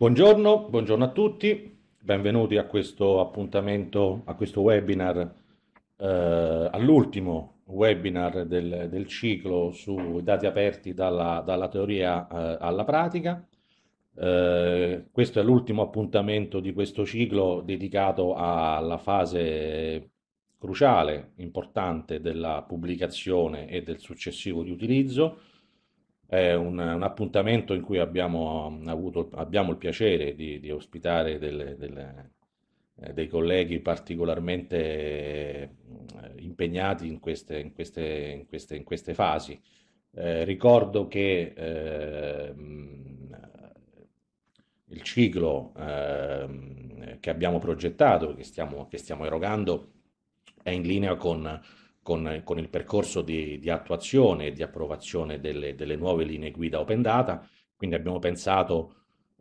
Buongiorno, buongiorno, a tutti, benvenuti a questo appuntamento, a questo webinar, eh, all'ultimo webinar del, del, ciclo sui dati aperti dalla, dalla teoria eh, alla pratica. Eh, questo è l'ultimo appuntamento di questo ciclo dedicato alla fase cruciale, importante della pubblicazione e del successivo riutilizzo è un, un appuntamento in cui abbiamo, um, avuto, abbiamo il piacere di, di ospitare delle, delle, eh, dei colleghi particolarmente eh, impegnati in queste, in queste, in queste, in queste fasi. Eh, ricordo che ehm, il ciclo ehm, che abbiamo progettato, che stiamo, che stiamo erogando, è in linea con con, con il percorso di, di, attuazione e di approvazione delle, delle, nuove linee guida open data, quindi abbiamo pensato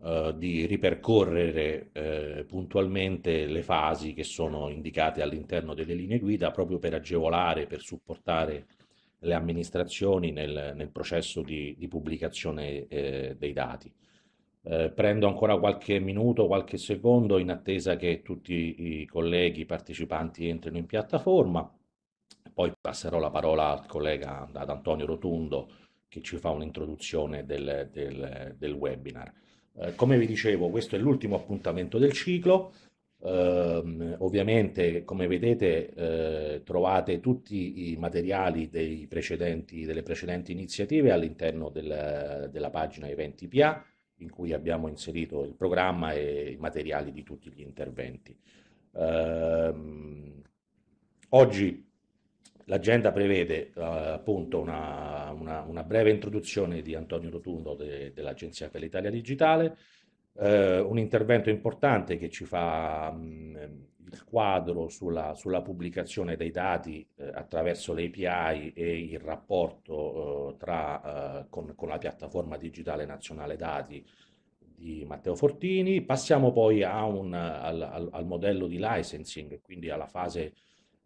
eh, di ripercorrere eh, puntualmente le fasi che sono indicate all'interno delle linee guida proprio per agevolare, per supportare le amministrazioni nel, nel processo di, di pubblicazione eh, dei dati. Eh, prendo ancora qualche minuto, qualche secondo in attesa che tutti i colleghi partecipanti entrino in piattaforma. Poi passerò la parola al collega, ad Antonio Rotundo, che ci fa un'introduzione del, del, del webinar. Eh, come vi dicevo, questo è l'ultimo appuntamento del ciclo. Eh, ovviamente, come vedete, eh, trovate tutti i materiali precedenti, delle precedenti iniziative all'interno del, della pagina Eventi PA, in cui abbiamo inserito il programma e i materiali di tutti gli interventi. Ehm, oggi L'agenda prevede eh, appunto una, una, una, breve introduzione di Antonio Rotundo de, dell'Agenzia per l'Italia Digitale, eh, un intervento importante che ci fa mh, mm, il quadro sulla, sulla, pubblicazione dei dati eh, attraverso le API e il rapporto eh, tra, eh, con, con, la piattaforma digitale nazionale dati di Matteo Fortini. Passiamo poi un, al, al, al, modello di licensing, quindi alla fase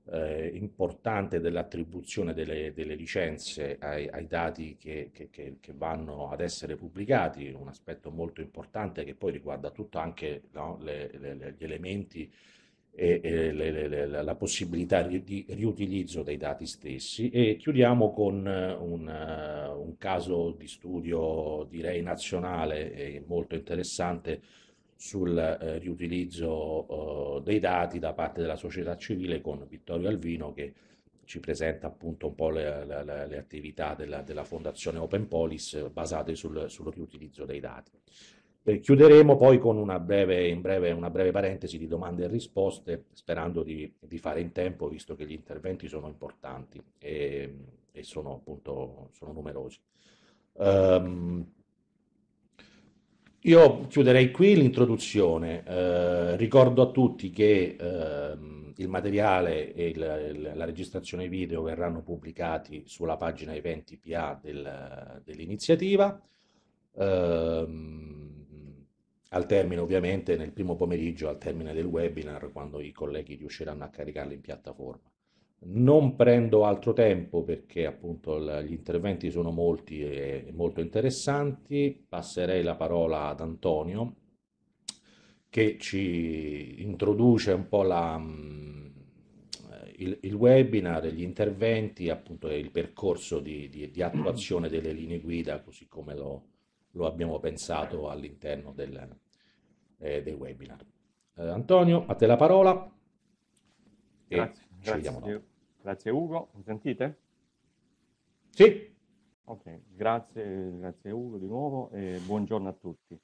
eh, importante dell'attribuzione delle, delle licenze ai, ai dati che, che, che, che, vanno ad essere pubblicati, un aspetto molto importante che poi riguarda tutto anche no, le, le, gli elementi e, e le, la possibilità di riutilizzo dei dati stessi. E chiudiamo con eh, un, uh, un caso di studio, direi nazionale e molto interessante sul eh, riutilizzo eh, dei dati da parte della società civile con Vittorio Alvino che ci presenta appunto un po' le, le, le attività della, della, fondazione Open Polis basate sul, sul riutilizzo dei dati. Eh, chiuderemo poi con una breve, breve, una breve, parentesi di domande e risposte, sperando di, di, fare in tempo, visto che gli interventi sono importanti e, e sono appunto sono numerosi. Um, io chiuderei qui l'introduzione, eh, ricordo a tutti che eh, il materiale e il, la registrazione video verranno pubblicati sulla pagina eventi PA del, dell'iniziativa, eh, al termine ovviamente nel primo pomeriggio, al termine del webinar, quando i colleghi riusciranno a caricarli in piattaforma. Non prendo altro tempo perché appunto gli interventi sono molti e molto interessanti. Passerei la parola ad Antonio che ci introduce un po' la, mm, il, il, webinar, gli interventi, appunto il percorso di, di, di attuazione delle linee guida così come lo, lo abbiamo pensato all'interno del, eh, del webinar. Eh, Antonio, a te la parola. E grazie, ci grazie vediamo dopo. Grazie Ugo, mi sentite? Sì. Ok, grazie, grazie Ugo di nuovo e buongiorno a tutti.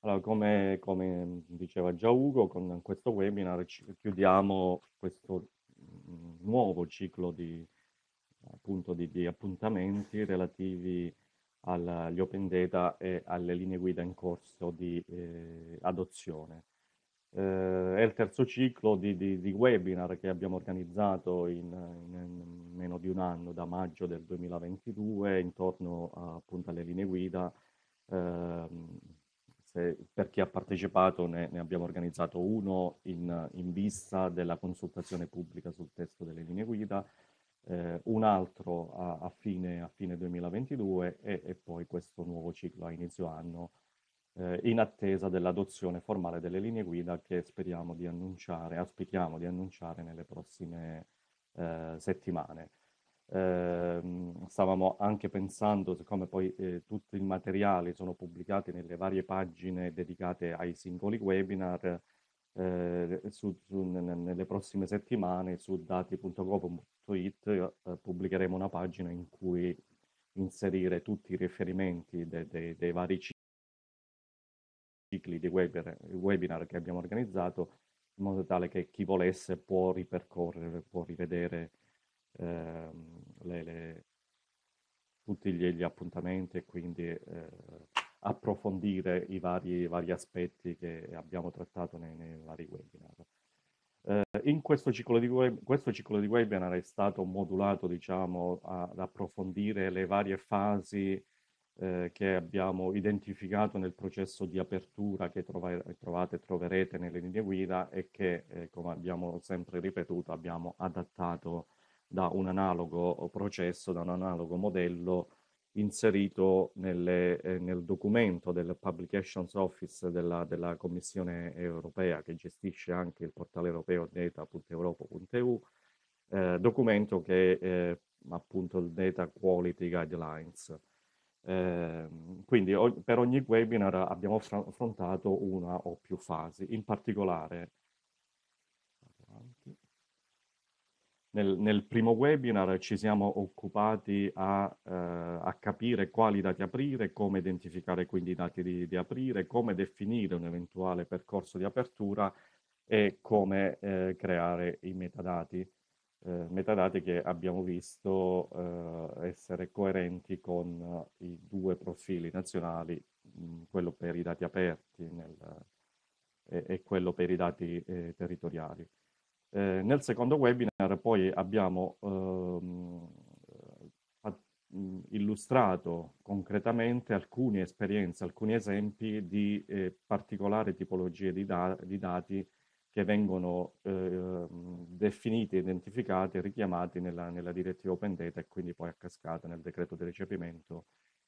Allora, come, come diceva già Ugo, con questo webinar chiudiamo questo mm, nuovo ciclo di, appunto, di, di appuntamenti relativi agli open data e alle linee guida in corso di eh, adozione eh, è il terzo ciclo di, di, di, webinar che abbiamo organizzato in, in, meno di un anno, da maggio del 2022, intorno a, appunto alle linee guida. Eh, se, per chi ha partecipato ne, ne abbiamo organizzato uno in, in, vista della consultazione pubblica sul testo delle linee guida, eh, un altro a, a, fine, a, fine, 2022 e, e poi questo nuovo ciclo a inizio anno eh, in attesa dell'adozione formale delle linee guida che speriamo di annunciare, auspichiamo di annunciare nelle prossime eh, settimane. Eh, stavamo anche pensando, siccome poi eh, tutti i materiali sono pubblicati nelle varie pagine dedicate ai singoli webinar, eh, su, su, nelle prossime settimane su dati.gov.it eh, pubblicheremo una pagina in cui inserire tutti i riferimenti de, de, dei vari cicli di webinar, webinar che abbiamo organizzato in modo tale che chi volesse può ripercorrere, può rivedere eh, le, le, tutti gli, gli, appuntamenti e quindi eh, approfondire i vari, vari, aspetti che abbiamo trattato nei, nei vari webinar. Eh, in questo ciclo, di web, questo ciclo di webinar è stato modulato diciamo, ad approfondire le varie fasi eh, che abbiamo identificato nel processo di apertura che trova, trovate e troverete nelle linee guida e che, eh, come abbiamo sempre ripetuto, abbiamo adattato da un analogo processo, da un analogo modello inserito nelle, eh, nel documento del Publications Office della, della, Commissione europea che gestisce anche il portale europeo data.europa.eu, eh, documento che è eh, appunto il Data Quality Guidelines. Eh, quindi o- per ogni webinar abbiamo fra- affrontato una o più fasi, in particolare nel, nel primo webinar ci siamo occupati a, eh, a, capire quali dati aprire, come identificare quindi i dati di, di aprire, come definire un eventuale percorso di apertura e come eh, creare i metadati eh, metadate che abbiamo visto eh, essere coerenti con eh, i due profili nazionali, mh, mm, quello per i dati aperti nel, e, e, quello per i dati eh, territoriali. Eh, nel secondo webinar poi abbiamo ehm, eh, mm, illustrato concretamente alcune esperienze, alcuni esempi di particolari tipologie di, da di dati che vengono eh, definite, identificate, richiamate nella, nella, direttiva Open Data e quindi poi a cascata nel decreto di recepimento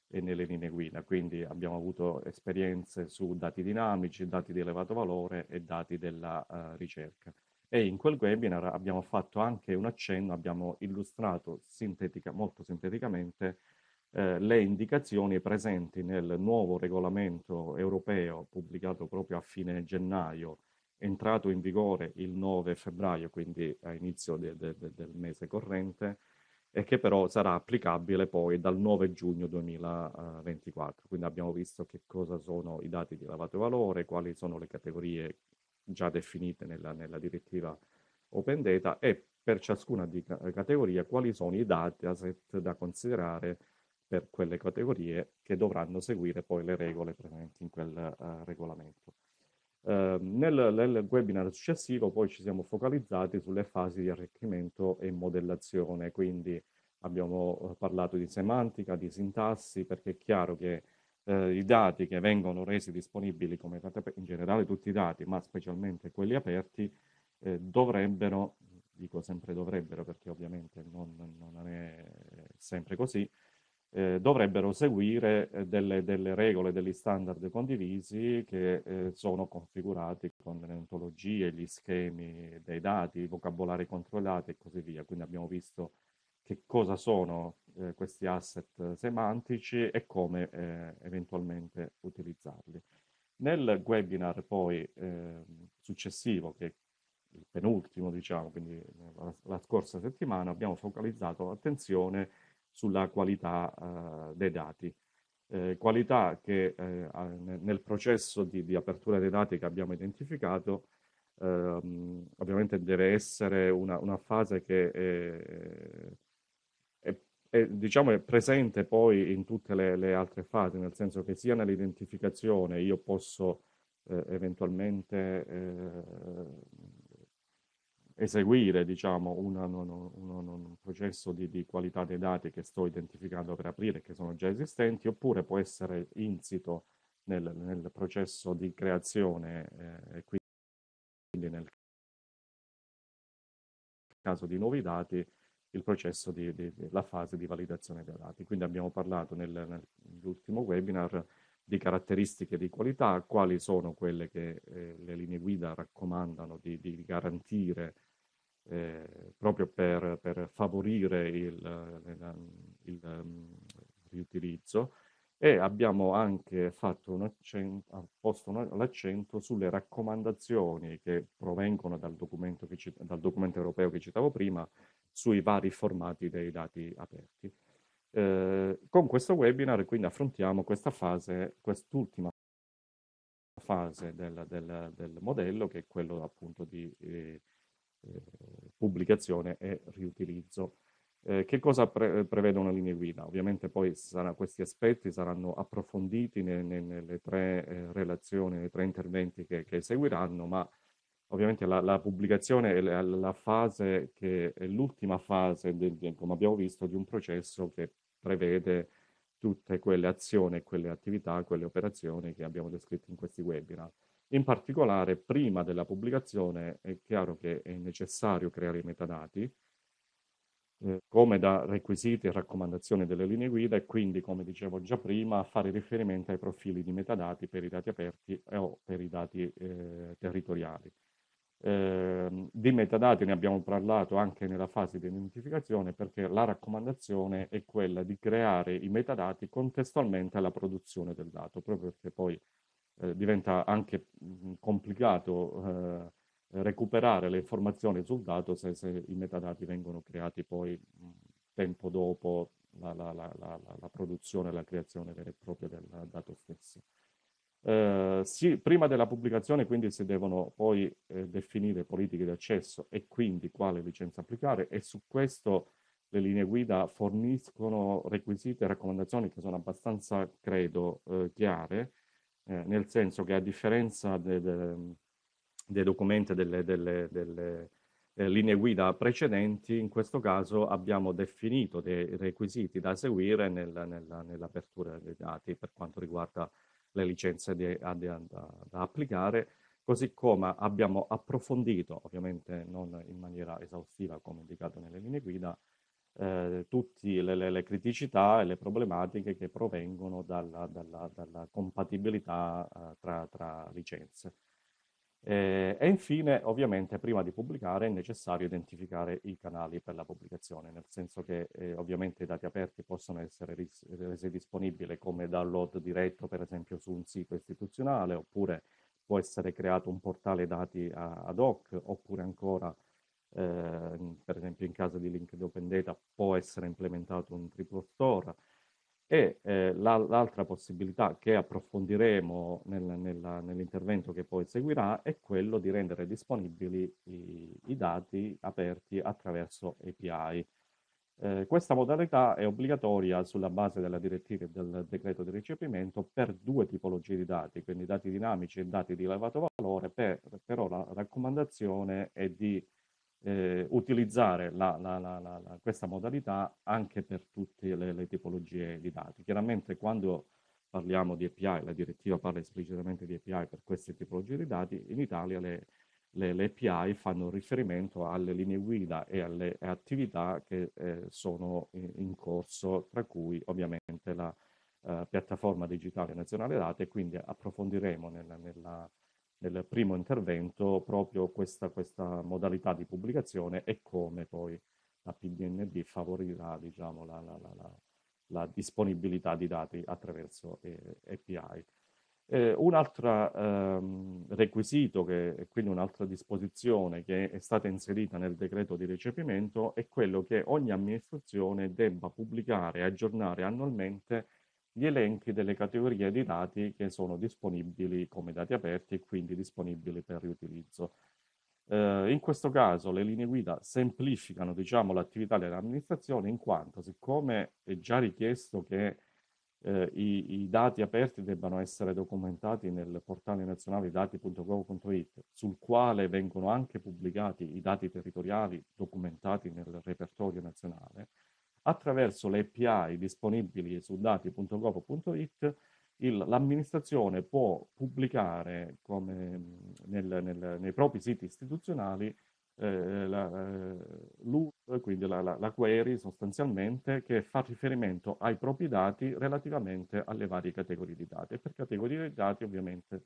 e nelle linee guida. Quindi abbiamo avuto esperienze su dati dinamici, dati di elevato valore e dati della uh, ricerca. E in quel webinar abbiamo fatto anche un accenno, abbiamo illustrato sintetica, molto sinteticamente eh, le indicazioni presenti nel nuovo regolamento europeo pubblicato proprio a fine gennaio entrato in vigore il 9 febbraio, quindi a inizio de, de, de, del mese corrente, e che però sarà applicabile poi dal 9 giugno 2024. Quindi abbiamo visto che cosa sono i dati di elevato valore, quali sono le categorie già definite nella, nella direttiva Open Data e per ciascuna di, categoria quali sono i dataset da considerare per quelle categorie che dovranno seguire poi le regole presenti in quel uh, regolamento. Ehm, nel, nel, webinar successivo poi ci siamo focalizzati sulle fasi di arricchimento e modellazione, quindi abbiamo eh, parlato di semantica, di sintassi, perché è chiaro che eh, i dati che vengono resi disponibili, come in generale tutti i dati, ma specialmente quelli aperti, eh, dovrebbero, dico sempre dovrebbero perché ovviamente non, non è sempre così, eh, dovrebbero seguire eh, delle, delle, regole, degli standard condivisi che eh, sono configurati con le ontologie, gli schemi dei dati, i vocabolari controllati e così via. Quindi abbiamo visto che cosa sono eh, questi asset semantici e come eh, eventualmente utilizzarli. Nel webinar poi ehm, successivo, che il penultimo diciamo, quindi la, la scorsa settimana, abbiamo focalizzato l'attenzione sulla qualità eh, dei dati. Eh, qualità che eh, nel processo di, di, apertura dei dati che abbiamo identificato ehm, ovviamente deve essere una, una fase che è, è, è, diciamo è, presente poi in tutte le, le, altre fasi, nel senso che sia nell'identificazione io posso eh, eventualmente eh, eseguire diciamo, una, un, un, un, processo di, di, qualità dei dati che sto identificando per aprire, che sono già esistenti, oppure può essere insito nel, nel processo di creazione eh, e quindi nel caso di nuovi dati il processo di, di, di, la fase di validazione dei dati. Quindi abbiamo parlato nel, nell'ultimo webinar di caratteristiche di qualità, quali sono quelle che eh, le linee guida raccomandano di, di garantire eh, proprio per, per favorire il, il mm, riutilizzo e abbiamo anche un accento, posto un, l'accento sulle raccomandazioni che provengono dal documento, che dal documento, europeo che citavo prima sui vari formati dei dati aperti. Eh, con questo webinar quindi affrontiamo questa fase, quest'ultima fase del, del, del modello che è quello appunto di eh, eh, pubblicazione e riutilizzo. Eh, che cosa pre- prevede una linea guida? Ovviamente poi sarà, questi aspetti saranno approfonditi ne, ne, nelle tre eh, relazioni, nei tre interventi che, che seguiranno, ma ovviamente la, la pubblicazione è la, la, fase che è l'ultima fase, del, come abbiamo visto, di un processo che prevede tutte quelle azioni, quelle attività, quelle operazioni che abbiamo descritto in questi webinar. In particolare, prima della pubblicazione è chiaro che è necessario creare i metadati, eh, come da requisiti e raccomandazioni delle linee guida e quindi, come dicevo già prima, fare riferimento ai profili di metadati per i dati aperti o per i dati eh, territoriali. Eh, di metadati ne abbiamo parlato anche nella fase di identificazione perché la raccomandazione è quella di creare i metadati contestualmente alla produzione del dato, proprio perché poi eh, diventa anche mm, complicato eh, recuperare le informazioni sul dato se, se i metadati vengono creati poi mm, tempo dopo la, la, la, la produzione e la creazione vera e propria del dato stesso. Eh, si, prima della pubblicazione quindi si devono poi eh, definire politiche di accesso e quindi quale licenza applicare e su questo le linee guida forniscono requisiti e raccomandazioni che sono abbastanza, credo, eh, chiare eh, nel senso che a differenza dei de, de documenti delle, delle, delle eh, linee guida precedenti, in questo caso abbiamo definito dei requisiti da seguire nel, nel, nell'apertura dei dati per quanto riguarda le licenze di, da, da, da applicare, così come abbiamo approfondito, ovviamente non in maniera esaustiva come indicato nelle linee guida, eh, tutte le, le, le, criticità e le problematiche che provengono dalla, dalla, dalla compatibilità eh, tra, tra, licenze. Eh, e infine, ovviamente, prima di pubblicare è necessario identificare i canali per la pubblicazione, nel senso che eh, ovviamente i dati aperti possono essere resi disponibili come download diretto, per esempio, su un sito istituzionale, oppure può essere creato un portale dati ad hoc, oppure ancora Ehm, per esempio in caso di link di open data può essere implementato un triplo store, e eh, l'altra possibilità che approfondiremo nel, nella, nell'intervento che poi seguirà è quello di rendere disponibili i, i dati aperti attraverso API. Eh, questa modalità è obbligatoria sulla base della direttiva e del decreto di ricepimento per due tipologie di dati, quindi dati dinamici e dati di elevato valore. Per, per la raccomandazione è di eh, utilizzare la, la, la, questa modalità anche per tutte le, le, tipologie di dati. Chiaramente quando parliamo di API, la direttiva parla esplicitamente di API per queste tipologie di dati, in Italia le, le, le API fanno riferimento alle linee guida e alle attività che eh, sono in, in, corso, tra cui ovviamente la eh, piattaforma digitale nazionale dati e quindi approfondiremo nella, nella nel primo intervento proprio questa, questa modalità di pubblicazione e come poi la PDNB favorirà diciamo, la, la, la, la, disponibilità di dati attraverso eh, API. Eh, un altro ehm, requisito che, e quindi un'altra disposizione che è stata inserita nel decreto di recepimento è quello che ogni amministrazione debba pubblicare e aggiornare annualmente gli elenchi delle categorie di dati che sono disponibili come dati aperti e quindi disponibili per riutilizzo. Eh, in questo caso le linee guida semplificano diciamo, l'attività dell'amministrazione in quanto siccome è già richiesto che eh, i, i, dati aperti debbano essere documentati nel portale nazionale dati.gov.it, sul quale vengono anche pubblicati i dati territoriali documentati nel repertorio nazionale, attraverso le API disponibili su dati.gov.it l'amministrazione può pubblicare nel, nel, nei propri siti istituzionali eh, la, eh, quindi la, la, la, query sostanzialmente che fa riferimento ai propri dati relativamente alle varie categorie di dati. per categorie di dati ovviamente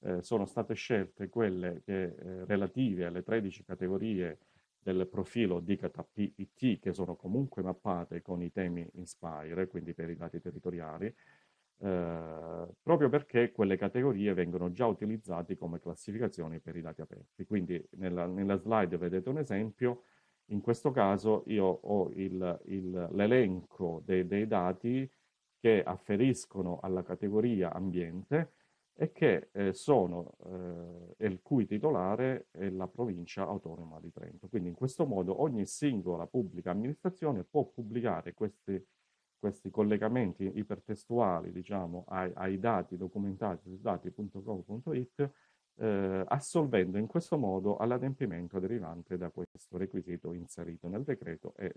eh, sono state scelte quelle che, eh, relative alle 13 categorie del profilo DICAT PIT che sono comunque mappate con i temi Inspire, quindi per i dati territoriali, eh, proprio perché quelle categorie vengono già utilizzate come classificazioni per i dati aperti. Quindi nella, nella slide vedete un esempio, in questo caso io ho l'elenco dei, dei dati che afferiscono alla categoria ambiente, e che eh, sono eh, il cui titolare è la provincia autonoma di Trento. Quindi in questo modo ogni singola pubblica amministrazione può pubblicare questi, questi collegamenti ipertestuali diciamo, ai, ai dati documentati su dati.gov.it eh, assolvendo in questo modo all'adempimento derivante da questo requisito inserito nel decreto e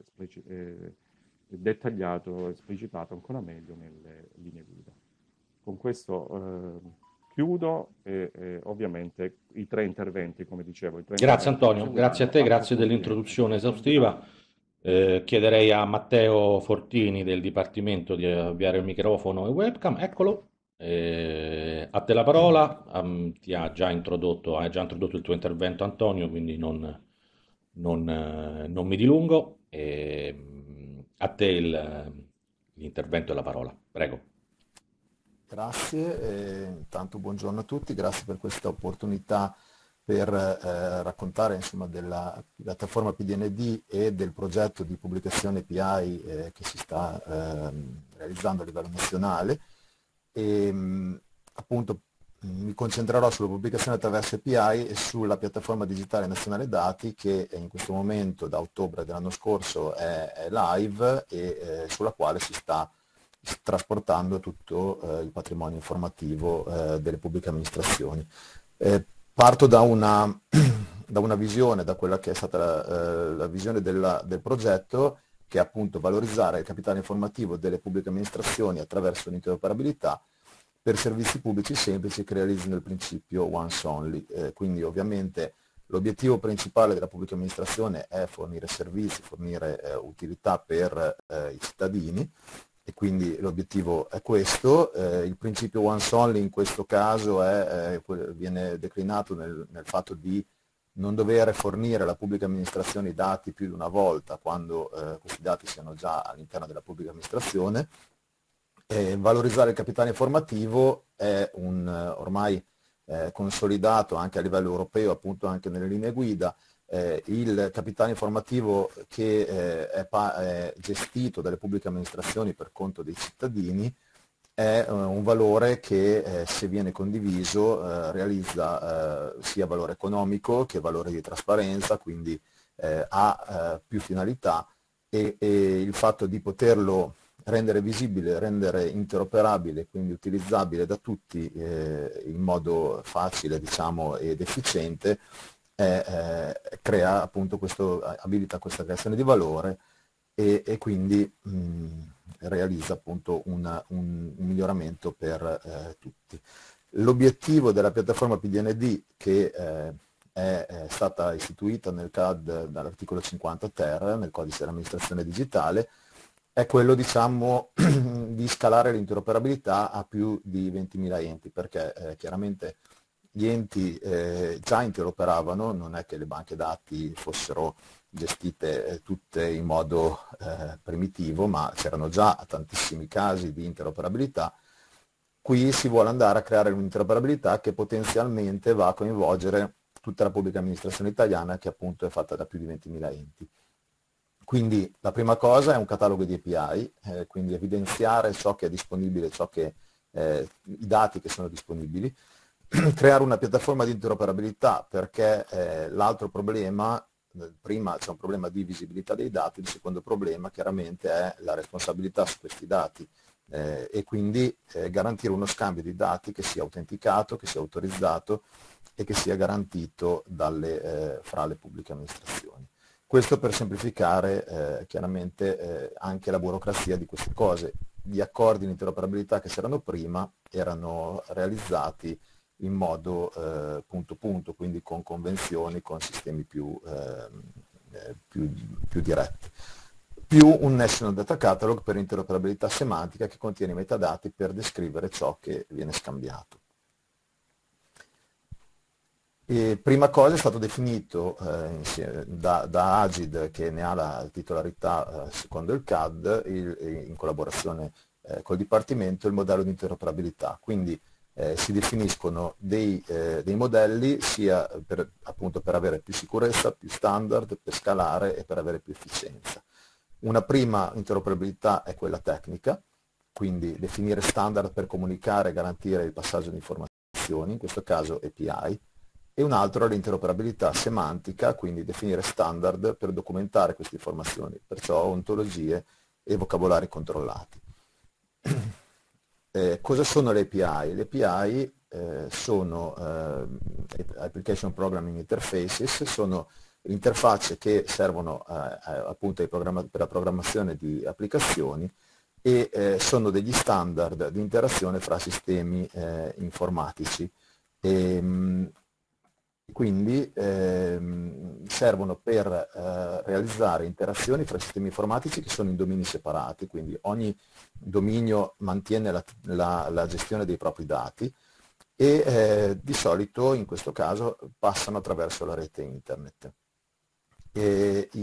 dettagliato, esplicitato ancora meglio nelle linee guida con questo eh, chiudo e, e, ovviamente i tre interventi, come dicevo. grazie Antonio, grazie a te, grazie dell'introduzione esaustiva. Eh, chiederei a Matteo Fortini del Dipartimento di avviare il microfono e webcam, eccolo. Eh, a te la parola, um, ti ha già introdotto, hai già introdotto il tuo intervento Antonio, quindi non, non, eh, non mi dilungo. Ehm, a te il, l'intervento e la parola, prego. Grazie, eh, intanto buongiorno a tutti, grazie per questa opportunità per eh, raccontare insomma, della piattaforma PDND e del progetto di pubblicazione PI eh, che si sta eh, realizzando a livello nazionale. E, ehm, appunto mm, mi concentrerò sulla pubblicazione attraverso API e sulla piattaforma digitale nazionale dati che in questo momento da ottobre dell'anno scorso è, è live e eh, sulla quale si sta trasportando tutto eh, il patrimonio informativo eh, delle pubbliche amministrazioni. Eh, parto da una, da una, visione, da quella che è stata la, eh, la visione della, del progetto, che è appunto valorizzare il capitale informativo delle pubbliche amministrazioni attraverso l'interoperabilità per servizi pubblici semplici che realizzino il principio once only. Eh, quindi ovviamente L'obiettivo principale della pubblica amministrazione è fornire servizi, fornire eh, utilità per eh, i cittadini e quindi l'obiettivo è questo. Eh, il principio once only in questo caso è, è, eh, viene declinato nel, nel, fatto di non dover fornire alla pubblica amministrazione i dati più di una volta quando eh, questi dati siano già all'interno della pubblica amministrazione. E valorizzare il capitale informativo è un ormai eh, consolidato anche a livello europeo, appunto anche nelle linee guida, eh, il capitale informativo che eh, è, è, gestito dalle pubbliche amministrazioni per conto dei cittadini è eh, un valore che eh, se viene condiviso eh, realizza sia valore economico che valore di trasparenza, quindi ha più finalità e, e, il fatto di poterlo rendere visibile, rendere interoperabile, quindi utilizzabile da tutti in modo facile diciamo, ed efficiente eh, crea appunto questo, abilita questa creazione di valore e, e quindi mh, mm, realizza appunto una, un, un, miglioramento per eh, tutti. L'obiettivo della piattaforma PDND che eh, è stata istituita nel CAD dall'articolo 50 ter, nel codice dell'amministrazione digitale, è quello diciamo, di scalare l'interoperabilità a più di 20.000 enti, perché eh, chiaramente gli enti eh, già interoperavano, non è che le banche dati fossero gestite eh, tutte in modo eh, primitivo, ma c'erano già tantissimi casi di interoperabilità. Qui si vuole andare a creare un'interoperabilità che potenzialmente va a coinvolgere tutta la pubblica amministrazione italiana che appunto è fatta da più di 20.000 enti. Quindi la prima cosa è un catalogo di API, eh, quindi evidenziare ciò che è disponibile, ciò che, eh, i dati che sono disponibili. creare una piattaforma di interoperabilità perché eh, l'altro problema, eh, prima c'è un problema di visibilità dei dati, il secondo problema chiaramente è la responsabilità su questi dati eh, e quindi eh, garantire uno scambio di dati che sia autenticato, che sia autorizzato e che sia garantito dalle, eh, fra le pubbliche amministrazioni. Questo per semplificare eh, chiaramente anche la burocrazia di queste cose. Gli accordi di interoperabilità che c'erano prima erano realizzati in modo eh, punto punto, quindi con convenzioni, con sistemi più, ehm, eh, più, più diretti più un National Data Catalog per interoperabilità semantica che contiene i metadati per descrivere ciò che viene scambiato. E prima cosa è stato definito eh, da, da, Agid, che ne ha la titolarità eh, secondo il CAD, il, eh, in collaborazione eh, col Dipartimento, il modello di interoperabilità. Quindi eh, si definiscono dei, eh, dei modelli sia per, appunto per avere più sicurezza, più standard, per scalare e per avere più efficienza. Una prima interoperabilità è quella tecnica, quindi definire standard per comunicare e garantire il passaggio di informazioni, in questo caso API, e un altro è l'interoperabilità semantica, quindi definire standard per documentare queste informazioni, perciò ontologie e vocabolari controllati. Eh, cosa sono le API? Le API eh, sono eh, Application Programming Interfaces, sono interfacce che servono a, eh, a, appunto per la programmazione di applicazioni e eh, sono degli standard di interazione fra sistemi eh, informatici. E, ehm, mh, quindi ehm, servono per eh, realizzare interazioni fra sistemi informatici che sono in domini separati, quindi ogni dominio mantiene la, la, la gestione dei propri dati e eh, di solito in questo caso passano attraverso la rete internet. E i,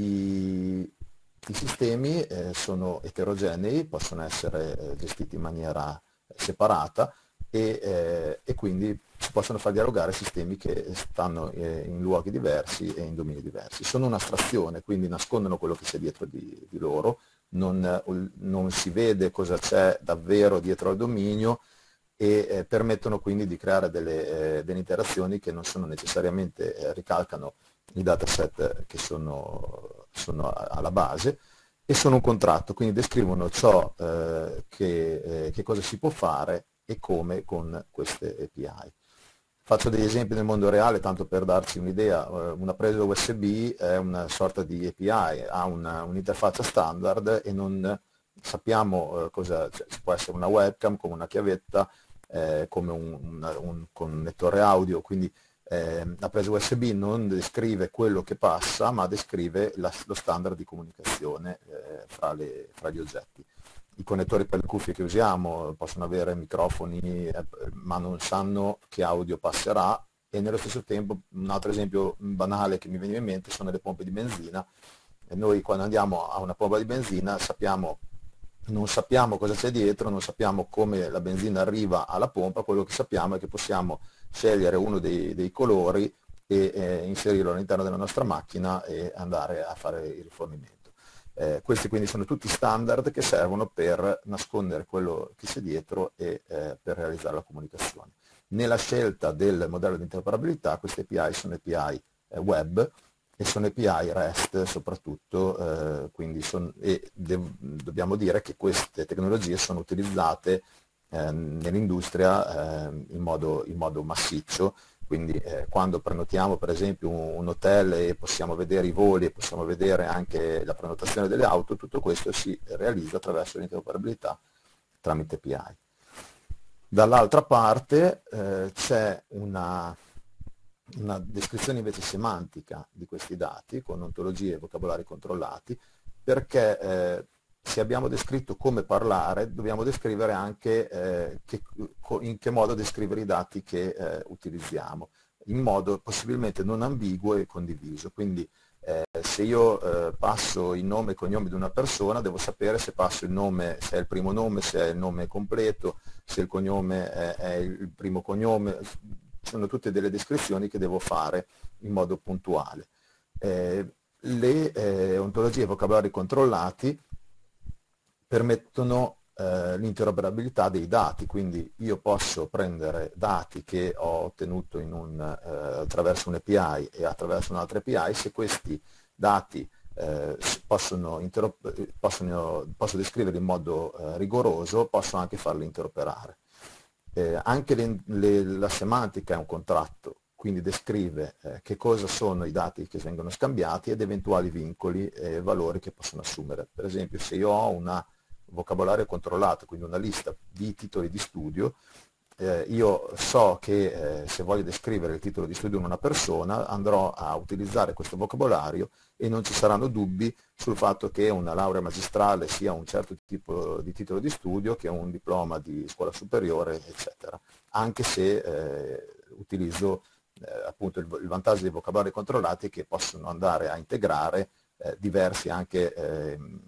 i sistemi eh, sono eterogenei, possono essere eh, gestiti in maniera separata, e, eh, e quindi possono far dialogare sistemi che stanno eh, in luoghi diversi e in domini diversi. Sono un'astrazione, quindi nascondono quello che c'è dietro di, di loro, non, non, si vede cosa c'è davvero dietro al dominio e eh, permettono quindi di creare delle, eh, delle, interazioni che non sono necessariamente, eh, ricalcano i dataset che sono, sono alla base, e sono un contratto, quindi descrivono ciò eh, che, eh, che, cosa si può fare e come con queste API. Faccio degli esempi nel mondo reale, tanto per darci un'idea, eh, una presa USB è una sorta di API, ha un'interfaccia standard e non sappiamo eh, cosa, cioè, può essere una webcam come una chiavetta, eh, come un, un, un, connettore audio, quindi eh, la presa USB non descrive quello che passa, ma descrive la, lo standard di comunicazione eh, fra, le, fra gli oggetti i connettori per le cuffie che usiamo possono avere microfoni eh, ma non sanno che audio passerà e nello stesso tempo un altro esempio banale che mi veniva in mente sono le pompe di benzina e noi quando andiamo a una pompa di benzina sappiamo, non sappiamo cosa c'è dietro, non sappiamo come la benzina arriva alla pompa, quello che sappiamo è che possiamo scegliere uno dei, dei colori e eh, inserirlo all'interno della nostra macchina e andare a fare il rifornimento. Eh, questi quindi sono tutti standard che servono per nascondere quello che c'è dietro e eh, per realizzare la comunicazione. Nella scelta del modello di interoperabilità queste API sono API eh, web e sono API REST soprattutto, eh, quindi son, e dobbiamo dire che queste tecnologie sono utilizzate eh, nell'industria eh, in modo, in modo massiccio quindi eh, quando prenotiamo per esempio un, un, hotel e possiamo vedere i voli e possiamo vedere anche la prenotazione delle auto, tutto questo si realizza attraverso l'interoperabilità tramite PI. Dall'altra parte eh, c'è una, una descrizione invece semantica di questi dati con ontologie e vocabolari controllati perché eh, se abbiamo descritto come parlare, dobbiamo descrivere anche eh, che, in che modo descrivere i dati che eh, utilizziamo, in modo possibilmente non ambiguo e condiviso. Quindi eh, se io eh, passo il nome e cognome di una persona, devo sapere se passo il nome, se è il primo nome, se è il nome completo, se il cognome è, è il primo cognome, sono tutte delle descrizioni che devo fare in modo puntuale. Eh, le eh, ontologie e vocabolari controllati permettono eh, l'interoperabilità dei dati, quindi io posso prendere dati che ho ottenuto un, eh, attraverso un API e attraverso un'altra API, se questi dati eh, possono, possono, posso descriverli in modo eh, rigoroso, posso anche farli interoperare. Eh, anche le, le, la semantica è un contratto, quindi descrive eh, che cosa sono i dati che vengono scambiati ed eventuali vincoli e valori che possono assumere. Per esempio se io ho una vocabolario controllato, quindi una lista di titoli di studio, eh, io so che eh, se voglio descrivere il titolo di studio in una persona andrò a utilizzare questo vocabolario e non ci saranno dubbi sul fatto che una laurea magistrale sia un certo tipo di titolo di studio che un diploma di scuola superiore, eccetera, anche se eh, utilizzo eh, appunto il, il, vantaggio dei vocabolari controllati che possono andare a integrare eh, diversi anche ehm,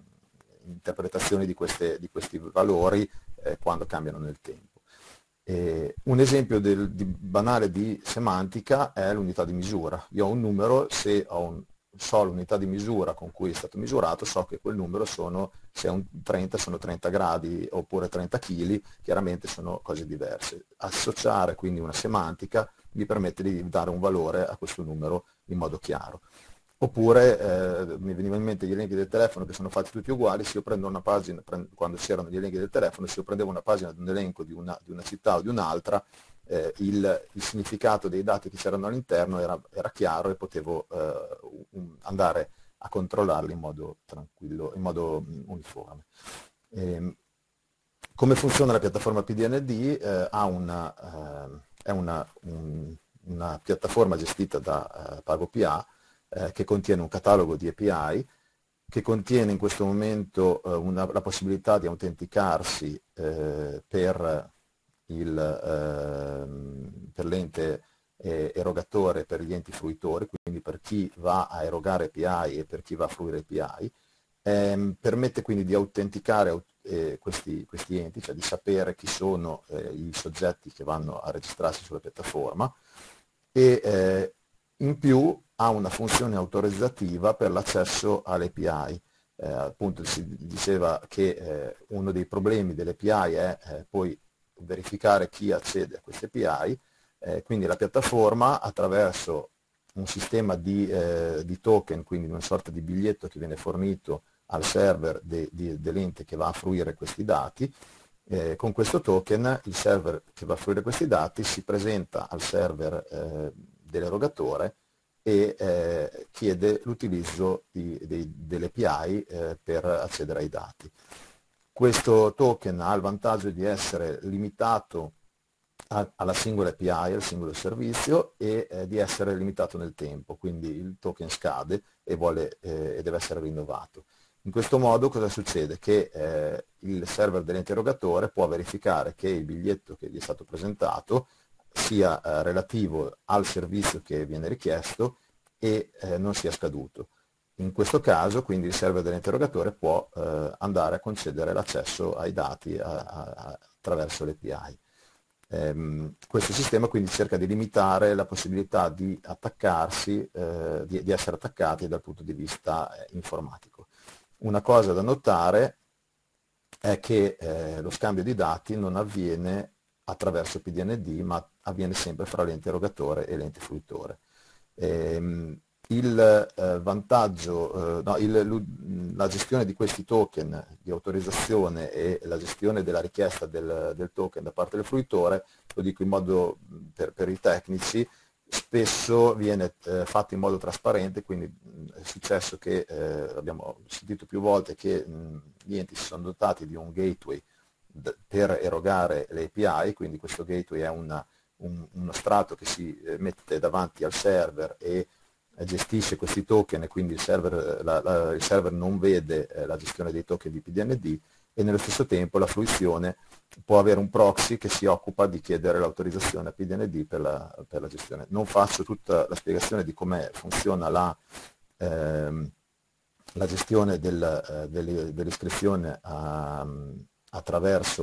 interpretazioni di, queste, di questi valori eh, quando cambiano nel tempo. Eh, un esempio del, di, banale di semantica è l'unità di misura. Io ho un numero, se ho un, so l'unità di misura con cui è stato misurato, so che quel numero sono, se è un 30 sono 30 gradi oppure 30 kg, chiaramente sono cose diverse. Associare quindi una semantica mi permette di dare un valore a questo numero in modo chiaro. Oppure eh, mi veniva in mente gli elenchi del telefono che sono fatti tutti uguali, se io prendo una pagina, prendo, quando c'erano gli elenchi del telefono, se io prendevo una pagina di un elenco di una, di una città o di un'altra, eh, il, il, significato dei dati che c'erano all'interno era, era, chiaro e potevo eh, un, andare a controllarli in modo tranquillo, in modo mm, uniforme. E, ehm, come funziona la piattaforma PDND? Eh, una, eh, è una, un, una piattaforma gestita da eh, PagoPA eh, che contiene un catalogo di API, che contiene in questo momento eh, una, la possibilità di autenticarsi eh, ehm, per, l'ente eh, erogatore per gli enti fruitori, quindi per chi va a erogare API e per chi va a fruire API, ehm, permette quindi di autenticare eh, questi, questi, enti, cioè di sapere chi sono eh, i soggetti che vanno a registrarsi sulla piattaforma e eh, in più ha una funzione autorizzativa per l'accesso all'API. Eh, appunto si diceva che eh, uno dei problemi dell'API è eh, poi verificare chi accede a queste API, eh, quindi la piattaforma attraverso un sistema di, eh, di, token, quindi una sorta di biglietto che viene fornito al server de, de, dell'ente che va a fruire questi dati, eh, con questo token il server che va a fruire questi dati si presenta al server eh, dell'erogatore e eh, chiede l'utilizzo delle API eh, per accedere ai dati. Questo token ha il vantaggio di essere limitato a, alla singola API, al singolo servizio e eh, di essere limitato nel tempo, quindi il token scade e, vuole, eh, e deve essere rinnovato. In questo modo cosa succede? Che eh, il server dell'interrogatore può verificare che il biglietto che gli è stato presentato sia eh, relativo al servizio che viene richiesto e eh, non sia scaduto. In questo caso quindi il server dell'interrogatore può eh, andare a concedere l'accesso ai dati a, a, attraverso l'API. Ehm, questo sistema quindi cerca di limitare la possibilità di attaccarsi, eh, di, di, essere attaccati dal punto di vista eh, informatico. Una cosa da notare è che eh, lo scambio di dati non avviene attraverso PDND ma avviene sempre fra l'ente erogatore e l'ente fruitore. Ehm, il eh, vantaggio, eh, no, il, la gestione di questi token di autorizzazione e la gestione della richiesta del, del token da parte del fruitore, lo dico in modo per, per i tecnici, spesso viene eh, fatto in modo trasparente, quindi mh, è successo che eh, abbiamo sentito più volte che mh, gli enti si sono dotati di un gateway per erogare le API, quindi questo gateway è una un, uno strato che si eh, mette davanti al server e eh, gestisce questi token e quindi il server, eh, la, la, il server non vede eh, la gestione dei token di PDND e nello stesso tempo la fruizione può avere un proxy che si occupa di chiedere l'autorizzazione a PDND per la, per la gestione. Non faccio tutta la spiegazione di come funziona la, ehm, la gestione del, eh, dell'iscrizione a, ehm, attraverso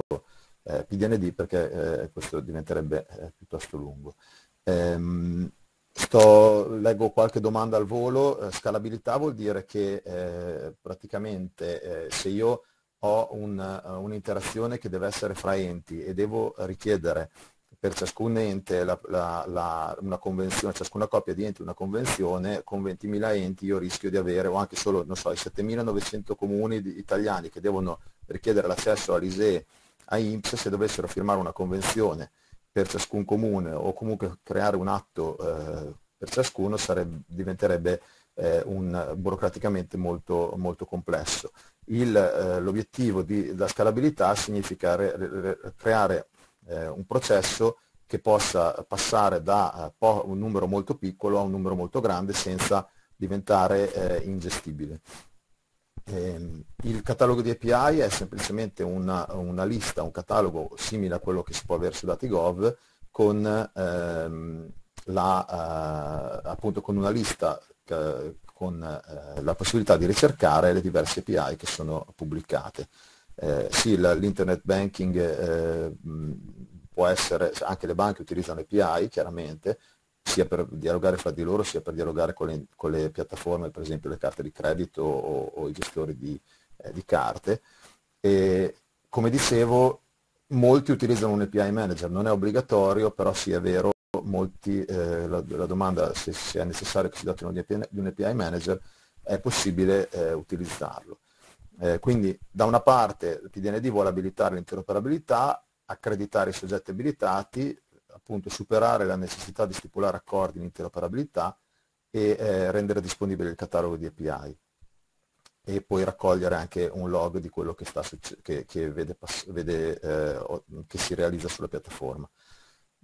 eh, PDND perché eh, questo diventerebbe eh, piuttosto lungo. Ehm, sto, leggo qualche domanda al volo, eh, scalabilità vuol dire che eh, praticamente eh, se io ho un'interazione che deve essere fra enti e devo richiedere per ciascun ente la, la, la, una convenzione, ciascuna coppia di enti una convenzione, con 20.000 enti io rischio di avere, o anche solo so, i 7.900 comuni di, italiani che devono richiedere l'accesso all'ISEE a INPS se dovessero firmare una convenzione per ciascun comune o comunque creare un atto eh, per ciascuno sarebbe, diventerebbe eh, un, burocraticamente molto, molto complesso. Eh, l'obiettivo eh, della scalabilità significa re, re, creare eh, un processo che possa passare da eh, un numero molto piccolo a un numero molto grande senza diventare ingestibile. Eh, il catalogo di API è semplicemente una, una, lista, un catalogo simile a quello che si può avere su DatiGov con, ehm, la, eh, appunto con una lista eh, con eh, la possibilità di ricercare le diverse API che sono pubblicate. Eh, sì, l'internet banking eh, mm, può essere, anche le banche utilizzano API chiaramente, sia per dialogare fra di loro sia per dialogare con le, con le piattaforme, per esempio le carte di credito o, o i gestori di, eh, di carte. E, come dicevo, molti utilizzano un API manager, non è obbligatorio, però sì è vero, molti, eh, la, la, domanda se, se, è necessario che si dotino di un, un API manager è possibile eh, utilizzarlo. Eh, quindi da una parte il PDND vuole abilitare l'interoperabilità, accreditare i soggetti abilitati, appunto superare la necessità di stipulare accordi in interoperabilità e eh, rendere disponibile il catalogo di API e poi raccogliere anche un log di quello che, sta, che, che, vede, vede, eh, che si realizza sulla piattaforma.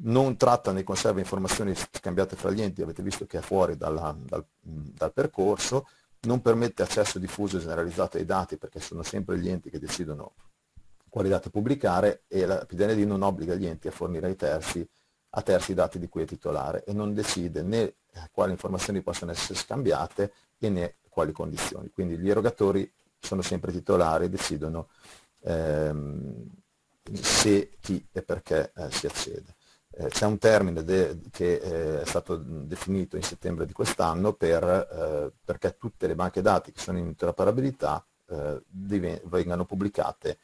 Non tratta né conserva informazioni scambiate fra gli enti, avete visto che è fuori dalla, dal, dal percorso, non permette accesso diffuso e generalizzato ai dati perché sono sempre gli enti che decidono quali dati pubblicare e la PDND non obbliga gli enti a fornire ai terzi, a terzi i dati di cui è titolare e non decide né quali informazioni possono essere scambiate e né quali condizioni. Quindi gli erogatori sono sempre titolari e decidono ehm, se, chi e perché eh, si accede. Eh, c'è un termine che eh, è stato definito in settembre di quest'anno per, eh, perché tutte le banche dati che sono in interoperabilità eh, vengano pubblicate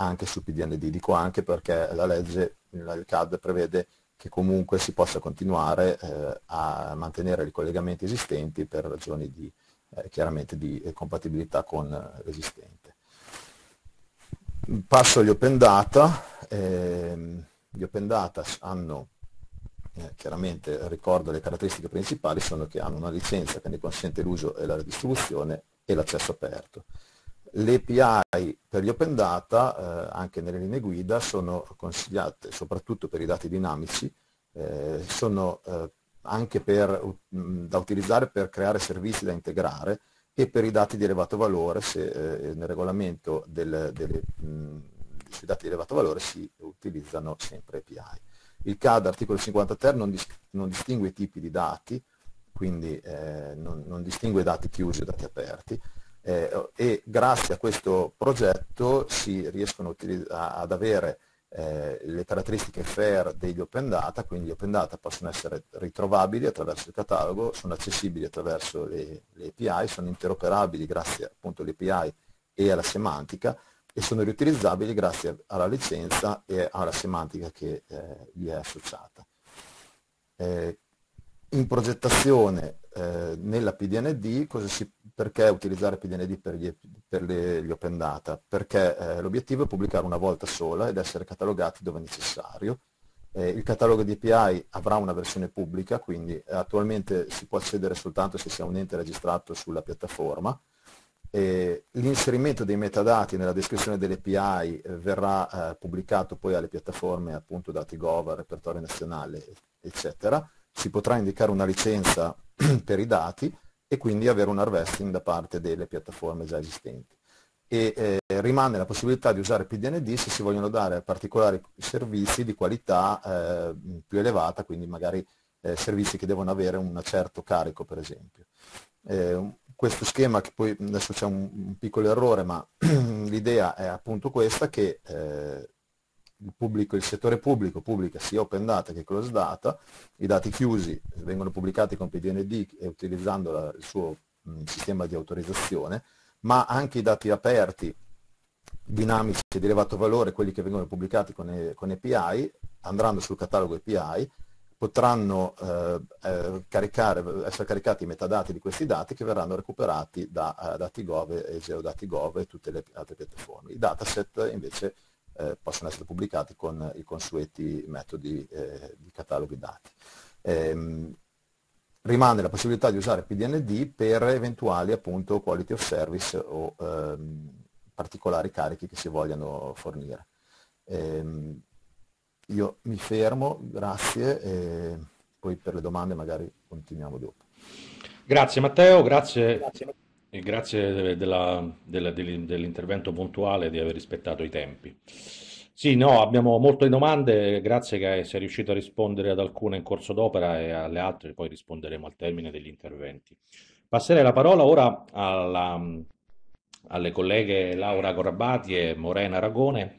anche su PDND, dico anche perché la legge, il CAD prevede che comunque si possa continuare eh, a mantenere i collegamenti esistenti per ragioni di, eh, chiaramente di eh, compatibilità con l'esistente. Passo agli open data, eh, gli open data hanno eh, chiaramente ricordo le caratteristiche principali sono che hanno una licenza che ne consente l'uso e la redistribuzione e l'accesso aperto. Le API per gli open data, eh, anche nelle linee guida, sono consigliate soprattutto per i dati dinamici, eh, sono eh, anche per, mm, da utilizzare per creare servizi da integrare e per i dati di elevato valore, se eh, nel regolamento del, delle, mh, mm, sui dati di elevato valore si utilizzano sempre API. Il CAD articolo 50 ter non, dis non distingue i tipi di dati, quindi eh, non, non, distingue dati chiusi o dati aperti, eh, e grazie a questo progetto si riescono a, ad avere eh, le caratteristiche fair degli open data, quindi gli open data possono essere ritrovabili attraverso il catalogo, sono accessibili attraverso le, le API, sono interoperabili grazie appunto alle API e alla semantica e sono riutilizzabili grazie alla licenza e alla semantica che eh, gli è associata. Eh, in progettazione eh, nella PDND si, perché utilizzare PDND per, gli, per le, gli open data? Perché eh, l'obiettivo è pubblicare una volta sola ed essere catalogati dove necessario. Eh, il catalogo di API avrà una versione pubblica, quindi attualmente si può accedere soltanto se si è un ente registrato sulla piattaforma. l'inserimento dei metadati nella descrizione dell'API eh, verrà eh, pubblicato poi alle piattaforme appunto dati Gov, repertorio nazionale, eccetera si potrà indicare una licenza per i dati e quindi avere un harvesting da parte delle piattaforme già esistenti. E eh, rimane la possibilità di usare PDND se si vogliono dare particolari servizi di qualità eh, più elevata, quindi magari eh, servizi che devono avere un certo carico per esempio. Eh, questo schema che poi adesso c'è un, un piccolo errore, ma l'idea è appunto questa che eh, il, pubblico, il settore pubblico pubblica sia open data che closed data, i dati chiusi vengono pubblicati con PDND e utilizzando la, il suo mh, sistema di autorizzazione, ma anche i dati aperti, dinamici e di elevato valore, quelli che vengono pubblicati con, con API, andranno sul catalogo API, potranno eh, eh, caricare, essere caricati i metadati di questi dati che verranno recuperati da uh, eh, DatiGov e GeoDatiGov e tutte le altre piattaforme. I dataset invece eh, possono essere pubblicati con i consueti metodi eh, di cataloghi dati. Ehm, rimane la possibilità di usare PDND per eventuali appunto quality of service o ehm, particolari carichi che si vogliano fornire. Ehm, io mi fermo, grazie, e poi per le domande magari continuiamo dopo. Grazie Matteo, grazie. grazie. E grazie della, della, dell'intervento puntuale e di aver rispettato i tempi. Sì, no, abbiamo molte domande, grazie che sei riuscito a rispondere ad alcune in corso d'opera e alle altre poi risponderemo al termine degli interventi. Passerei la parola ora alla, alle colleghe Laura Corabati e Morena Aragone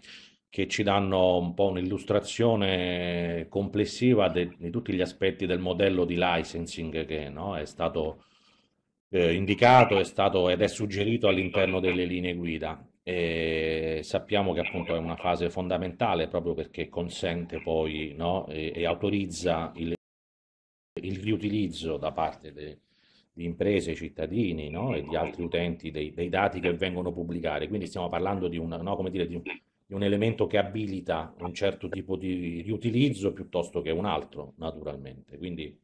che ci danno un po' un'illustrazione complessiva de, di tutti gli aspetti del modello di licensing che no, è stato eh, indicato è stato, ed è suggerito all'interno delle linee guida. E sappiamo che appunto è una fase fondamentale proprio perché consente poi no, e, e, autorizza il, il, riutilizzo da parte de, di imprese, cittadini no, e di altri utenti dei, dei, dati che vengono pubblicati. Quindi stiamo parlando di, una, no, dire, di, un, di un elemento che abilita un certo tipo di riutilizzo piuttosto che un altro, naturalmente. Quindi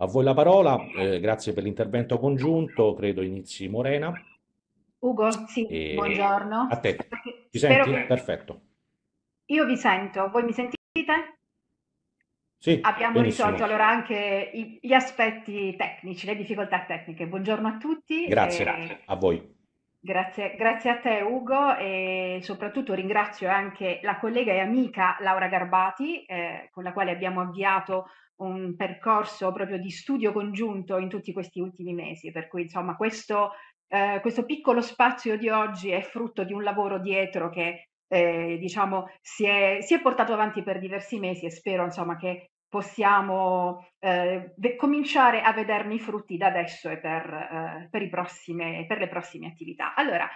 a voi la parola, eh, grazie per l'intervento congiunto, credo inizi Morena. Ugo, sì, e... buongiorno. A te. Ci senti? Che... Perfetto. Io vi sento, voi mi sentite? Sì, Abbiamo benissimo. risolto allora anche i, gli aspetti tecnici, le difficoltà tecniche. Buongiorno a tutti. Grazie, e... a voi. Grazie, grazie, a te Ugo e soprattutto ringrazio anche la collega e amica Laura Garbati eh, con la quale abbiamo avviato un percorso proprio di studio congiunto in tutti questi ultimi mesi, per cui insomma questo, eh, questo piccolo spazio di oggi è frutto di un lavoro dietro che eh, diciamo si è, si è portato avanti per diversi mesi e spero insomma che possiamo eh, cominciare a vederne i frutti da adesso e per, eh, per, prossime, per, le prossime attività. Allora,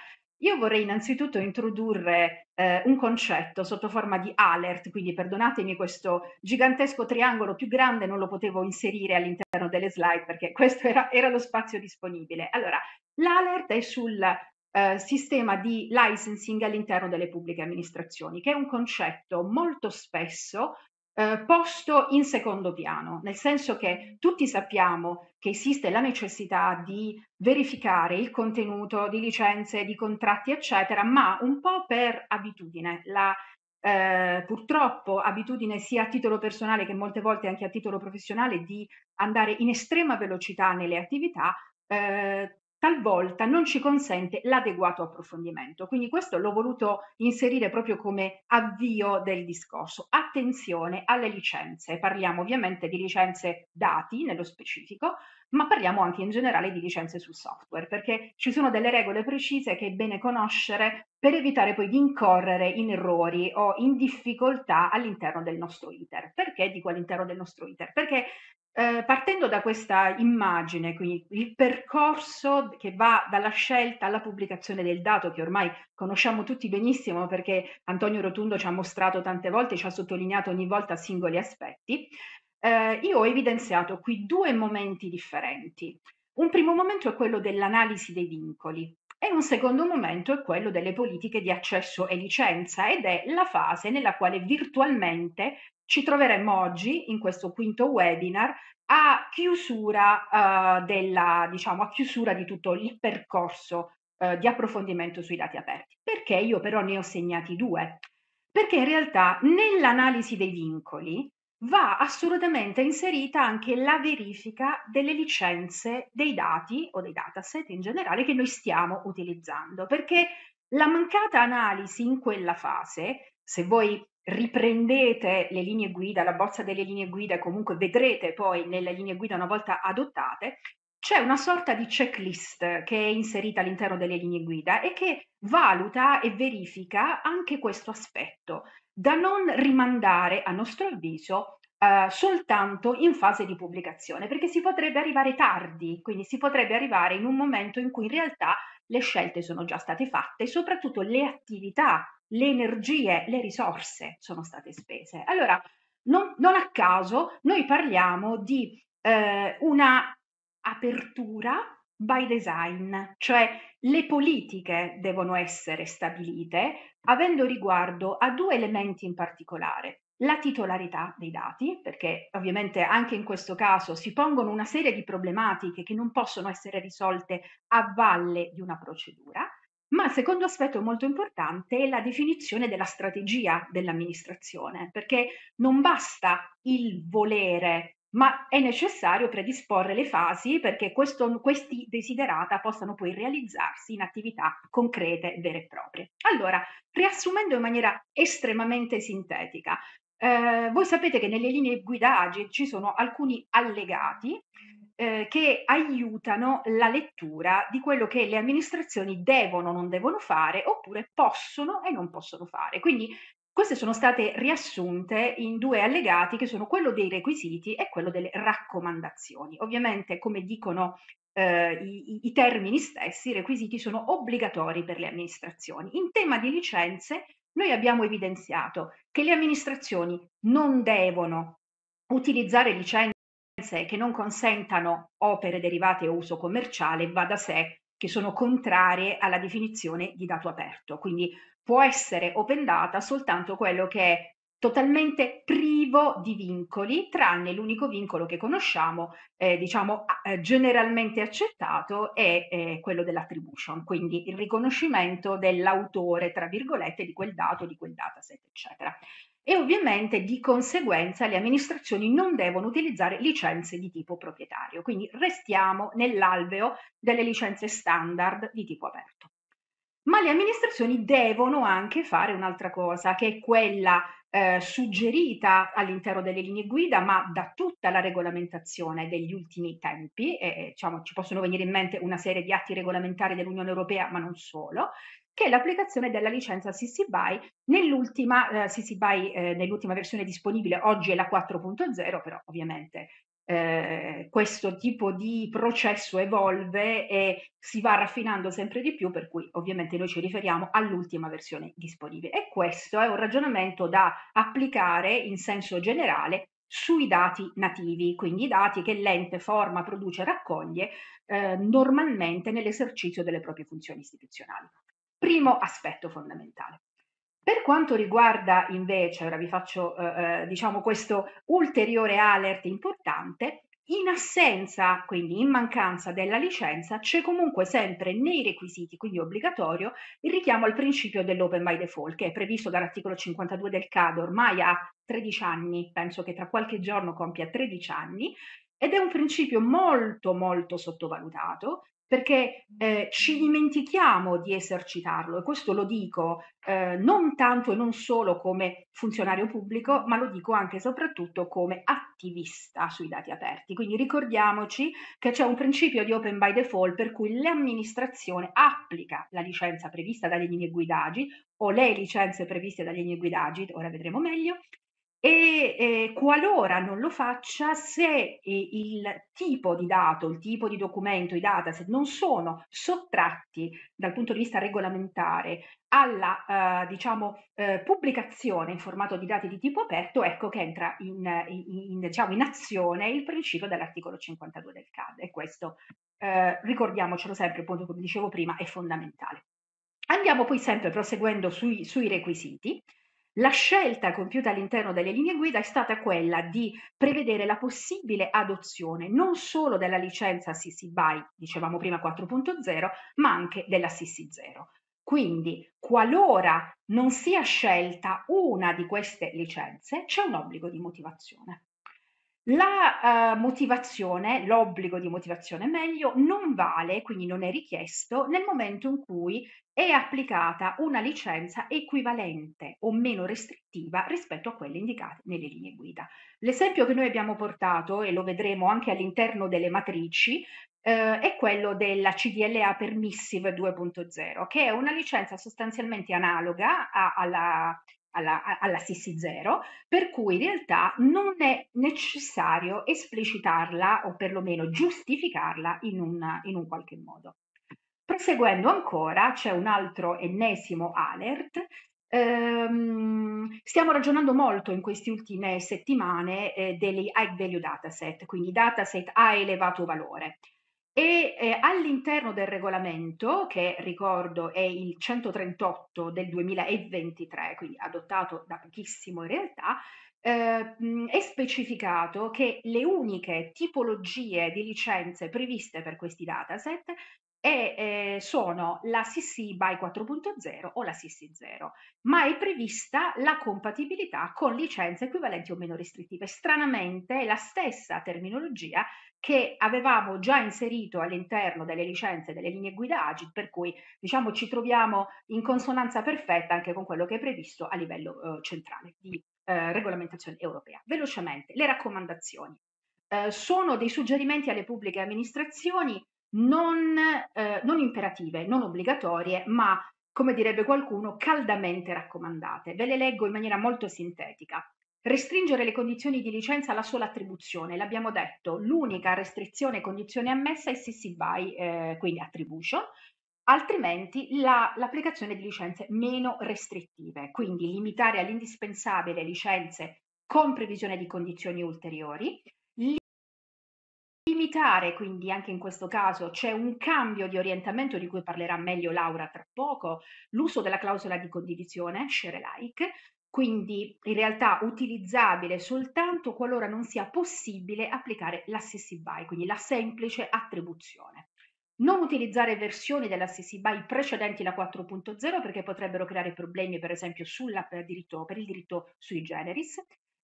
io vorrei innanzitutto introdurre eh, un concetto sotto forma di alert, quindi perdonatemi questo gigantesco triangolo più grande, non lo potevo inserire all'interno delle slide perché questo era, era lo spazio disponibile. Allora, l'alert è sul eh, sistema di licensing all'interno delle pubbliche amministrazioni, che è un concetto molto spesso eh, posto in secondo piano, nel senso che tutti sappiamo che esiste la necessità di verificare il contenuto di licenze, di contratti, eccetera, ma un po' per abitudine. La, eh, purtroppo abitudine sia a titolo personale che molte volte anche a titolo professionale di andare in estrema velocità nelle attività, eh, talvolta non ci consente l'adeguato approfondimento. Quindi questo l'ho voluto inserire proprio come avvio del discorso. Attenzione alle licenze, parliamo ovviamente di licenze dati nello specifico, ma parliamo anche in generale di licenze sul software, perché ci sono delle regole precise che è bene conoscere per evitare poi di incorrere in errori o in difficoltà all'interno del nostro iter. Perché dico all'interno del nostro iter? Perché eh, partendo da questa immagine, quindi il percorso che va dalla scelta alla pubblicazione del dato, che ormai conosciamo tutti benissimo perché Antonio Rotundo ci ha mostrato tante volte, ci ha sottolineato ogni volta singoli aspetti, eh, io ho evidenziato qui due momenti differenti. Un primo momento è quello dell'analisi dei vincoli, e un secondo momento è quello delle politiche di accesso e licenza ed è la fase nella quale virtualmente ci troveremo oggi in questo quinto webinar a chiusura, eh, della, diciamo, a chiusura di tutto il percorso eh, di approfondimento sui dati aperti. Perché io però ne ho segnati due? Perché in realtà nell'analisi dei vincoli va assolutamente inserita anche la verifica delle licenze dei dati o dei dataset in generale che noi stiamo utilizzando, perché la mancata analisi in quella fase, se voi riprendete le linee guida, la bozza delle linee guida, comunque vedrete poi nelle linee guida una volta adottate, c'è una sorta di checklist che è inserita all'interno delle linee guida e che valuta e verifica anche questo aspetto da non rimandare, a nostro avviso, eh, soltanto in fase di pubblicazione, perché si potrebbe arrivare tardi, quindi si potrebbe arrivare in un momento in cui in realtà le scelte sono già state fatte e soprattutto le attività, le energie, le risorse sono state spese. Allora, non, non a caso noi parliamo di eh, una apertura by design, cioè le politiche devono essere stabilite avendo riguardo a due elementi in particolare. La titolarità dei dati, perché ovviamente anche in questo caso si pongono una serie di problematiche che non possono essere risolte a valle di una procedura, ma il secondo aspetto molto importante è la definizione della strategia dell'amministrazione, perché non basta il volere ma è necessario predisporre le fasi perché questo, questi desiderata possano poi realizzarsi in attività concrete vere e proprie. Allora, riassumendo in maniera estremamente sintetica, eh, voi sapete che nelle linee guida AGI ci sono alcuni allegati eh, che aiutano la lettura di quello che le amministrazioni devono o non devono fare oppure possono e non possono fare. Quindi queste sono state riassunte in due allegati che sono quello dei requisiti e quello delle raccomandazioni. Ovviamente, come dicono eh, i, i termini stessi, i requisiti sono obbligatori per le amministrazioni. In tema di licenze, noi abbiamo evidenziato che le amministrazioni non devono utilizzare licenze che non consentano opere derivate o uso commerciale, va da sé che sono contrarie alla definizione di dato aperto. Quindi può essere open data soltanto quello che è totalmente privo di vincoli, tranne l'unico vincolo che conosciamo, eh, diciamo eh, generalmente accettato, è eh, quello dell'attribution, quindi il riconoscimento dell'autore, tra virgolette, di quel dato, di quel dataset, eccetera. E ovviamente di conseguenza le amministrazioni non devono utilizzare licenze di tipo proprietario, quindi restiamo nell'alveo delle licenze standard di tipo aperto ma le amministrazioni devono anche fare un'altra cosa, che è quella eh, suggerita all'interno delle linee guida, ma da tutta la regolamentazione degli ultimi tempi, e, diciamo, ci possono venire in mente una serie di atti regolamentari dell'Unione Europea, ma non solo, che è l'applicazione della licenza CC BY nell'ultima, eh, CC BY, eh, nell'ultima versione disponibile, oggi è la 4.0, però ovviamente eh, questo tipo di processo evolve e si va raffinando sempre di più, per cui ovviamente noi ci riferiamo all'ultima versione disponibile. E questo è un ragionamento da applicare in senso generale sui dati nativi, quindi i dati che l'ente forma, produce, raccoglie eh, normalmente nell'esercizio delle proprie funzioni istituzionali. Primo aspetto fondamentale. Per quanto riguarda invece, ora vi faccio eh, eh, diciamo questo ulteriore alert importante, in assenza, quindi in mancanza della licenza, c'è comunque sempre nei requisiti, quindi obbligatorio, il richiamo al principio dell'open by default, che è previsto dall'articolo 52 del CAD ormai ha 13 anni, penso che tra qualche giorno compia 13 anni, ed è un principio molto molto sottovalutato perché eh, ci dimentichiamo di esercitarlo e questo lo dico eh, non tanto e non solo come funzionario pubblico, ma lo dico anche e soprattutto come attivista sui dati aperti. Quindi ricordiamoci che c'è un principio di open by default per cui l'amministrazione applica la licenza prevista dalle linee guidaggi o le licenze previste dalle linee guidaggi, ora vedremo meglio, e eh, qualora non lo faccia, se eh, il tipo di dato, il tipo di documento, i dataset non sono sottratti dal punto di vista regolamentare alla eh, diciamo, eh, pubblicazione in formato di dati di tipo aperto, ecco che entra in, in, in, diciamo, in azione il principio dell'articolo 52 del CAD e questo eh, ricordiamocelo sempre, appunto come dicevo prima, è fondamentale. Andiamo poi sempre proseguendo sui, sui requisiti. La scelta compiuta all'interno delle linee guida è stata quella di prevedere la possibile adozione non solo della licenza CC BY, dicevamo prima 4.0, ma anche della CC0. Quindi, qualora non sia scelta una di queste licenze, c'è un obbligo di motivazione. La eh, motivazione, l'obbligo di motivazione meglio, non vale, quindi non è richiesto nel momento in cui è applicata una licenza equivalente o meno restrittiva rispetto a quelle indicate nelle linee guida. L'esempio che noi abbiamo portato, e lo vedremo anche all'interno delle matrici, eh, è quello della CDLA Permissive 2.0, che è una licenza sostanzialmente analoga a, alla alla, alla CC0, per cui in realtà non è necessario esplicitarla o perlomeno giustificarla in un, in un qualche modo. Proseguendo ancora, c'è un altro ennesimo alert Um, stiamo ragionando molto in queste ultime settimane eh, degli high value dataset, quindi dataset a elevato valore. E eh, all'interno del regolamento, che ricordo è il 138 del 2023, quindi adottato da pochissimo in realtà, eh, è specificato che le uniche tipologie di licenze previste per questi dataset e, eh, sono la CC BY 4.0 o la CC 0, ma è prevista la compatibilità con licenze equivalenti o meno restrittive. Stranamente è la stessa terminologia che avevamo già inserito all'interno delle licenze delle linee guida AGIT, per cui diciamo, ci troviamo in consonanza perfetta anche con quello che è previsto a livello eh, centrale di eh, regolamentazione europea. Velocemente, le raccomandazioni. Eh, sono dei suggerimenti alle pubbliche amministrazioni non, eh, non imperative, non obbligatorie, ma come direbbe qualcuno, caldamente raccomandate. Ve le leggo in maniera molto sintetica. Restringere le condizioni di licenza alla sola attribuzione, l'abbiamo detto, l'unica restrizione e condizione ammessa è se si by, eh, quindi attribution, altrimenti la, l'applicazione di licenze meno restrittive, quindi limitare all'indispensabile licenze con previsione di condizioni ulteriori, limitare, quindi anche in questo caso c'è un cambio di orientamento di cui parlerà meglio Laura tra poco, l'uso della clausola di condivisione, share alike, quindi in realtà utilizzabile soltanto qualora non sia possibile applicare l'assessi by, quindi la semplice attribuzione. Non utilizzare versioni dell'assessi by precedenti la 4.0 perché potrebbero creare problemi per esempio sulla, per, diritto, per il diritto sui generis.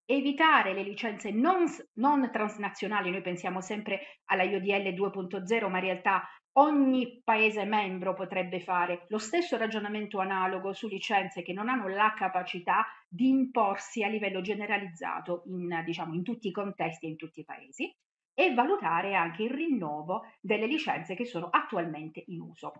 Evitare le licenze non, non transnazionali, noi pensiamo sempre alla IODL 2.0, ma in realtà ogni paese membro potrebbe fare lo stesso ragionamento analogo su licenze che non hanno la capacità di imporsi a livello generalizzato in, diciamo, in tutti i contesti e in tutti i paesi e valutare anche il rinnovo delle licenze che sono attualmente in uso.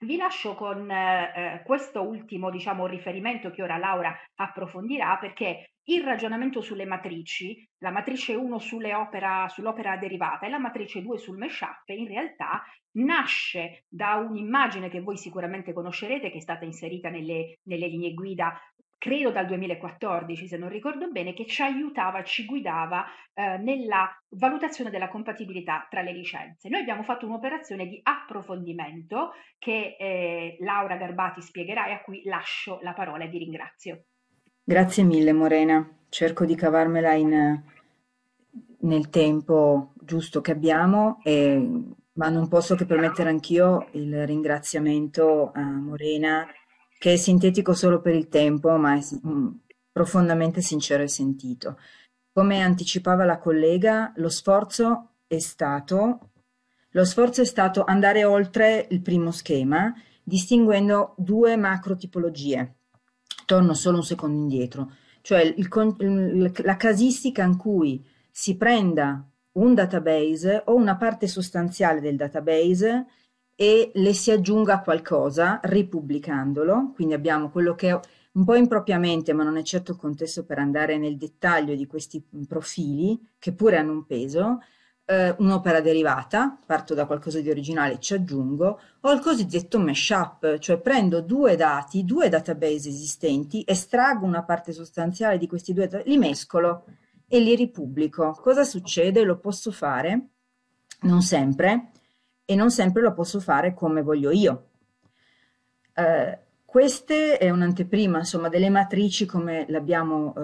Vi lascio con eh, eh questo ultimo diciamo, riferimento che ora Laura approfondirà perché il ragionamento sulle matrici, la matrice 1 opera, sull'opera derivata e la matrice 2 sul mashup in realtà nasce da un'immagine che voi sicuramente conoscerete, che è stata inserita nelle, nelle linee guida credo dal 2014 se non ricordo bene, che ci aiutava, ci guidava eh, nella valutazione della compatibilità tra le licenze. Noi abbiamo fatto un'operazione di approfondimento che eh, Laura Garbati spiegherà e a cui lascio la parola e vi ringrazio. Grazie mille Morena, cerco di cavarmela in, nel tempo giusto che abbiamo e ma non posso che permettere anch'io il ringraziamento a Morena, che è sintetico solo per il tempo, ma è mm, profondamente sincero e sentito. Come anticipava la collega, lo sforzo è stato, sforzo è stato andare oltre il primo schema, distinguendo due macro tipologie. Torno solo un secondo indietro, cioè il, il, la casistica in cui si prenda un database o una parte sostanziale del database e le si aggiunga qualcosa ripubblicandolo, quindi abbiamo quello che è un po' impropriamente, ma non è certo il contesto per andare nel dettaglio di questi profili, che pure hanno un peso, eh, un'opera derivata, parto da qualcosa di originale e ci aggiungo, o il cosiddetto mashup, cioè prendo due dati, due database esistenti, estraggo una parte sostanziale di questi due, li mescolo e li ripubblico. Cosa succede? Lo posso fare? Non sempre e non sempre lo posso fare come voglio io. Eh, questa è un'anteprima, insomma, delle matrici come eh,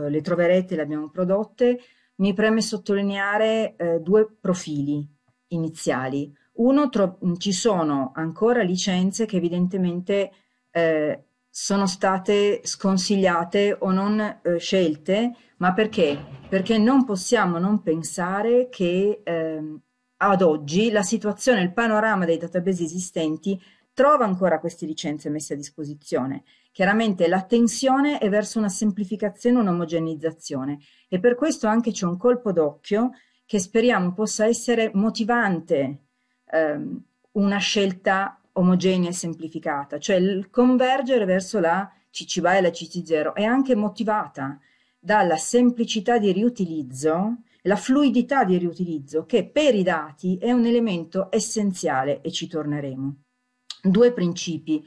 le troverete, le abbiamo prodotte. Mi preme sottolineare eh, due profili iniziali. Uno, ci sono ancora licenze che evidentemente eh, sono state sconsigliate o non eh, scelte, ma perché? Perché non possiamo non pensare che ehm, ad oggi la situazione, il panorama dei database esistenti trova ancora queste licenze messe a disposizione. Chiaramente l'attenzione è verso una semplificazione, un'omogenizzazione e per questo anche c'è un colpo d'occhio che speriamo possa essere motivante ehm, una scelta omogenea e semplificata, cioè il convergere verso la CC e la CC0 è anche motivata dalla semplicità di riutilizzo, la fluidità di riutilizzo che per i dati è un elemento essenziale e ci torneremo. Due principi.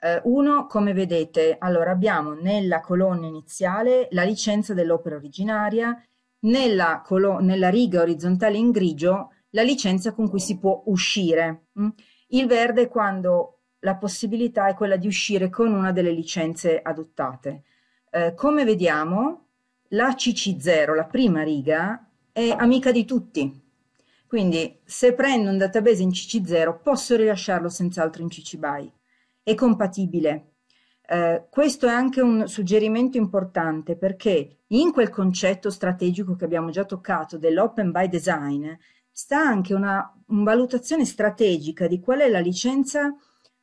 Eh, uno, come vedete, allora abbiamo nella colonna iniziale la licenza dell'opera originaria, nella, nella riga orizzontale in grigio la licenza con cui si può uscire. Mh? Mm? Il verde è quando la possibilità è quella di uscire con una delle licenze adottate. Eh, come vediamo, la CC0, la prima riga, è amica di tutti. Quindi se prendo un database in CC0 posso rilasciarlo senz'altro in CC BY. È compatibile. Eh, questo è anche un suggerimento importante perché in quel concetto strategico che abbiamo già toccato dell'open by design sta anche una una valutazione strategica di qual è la licenza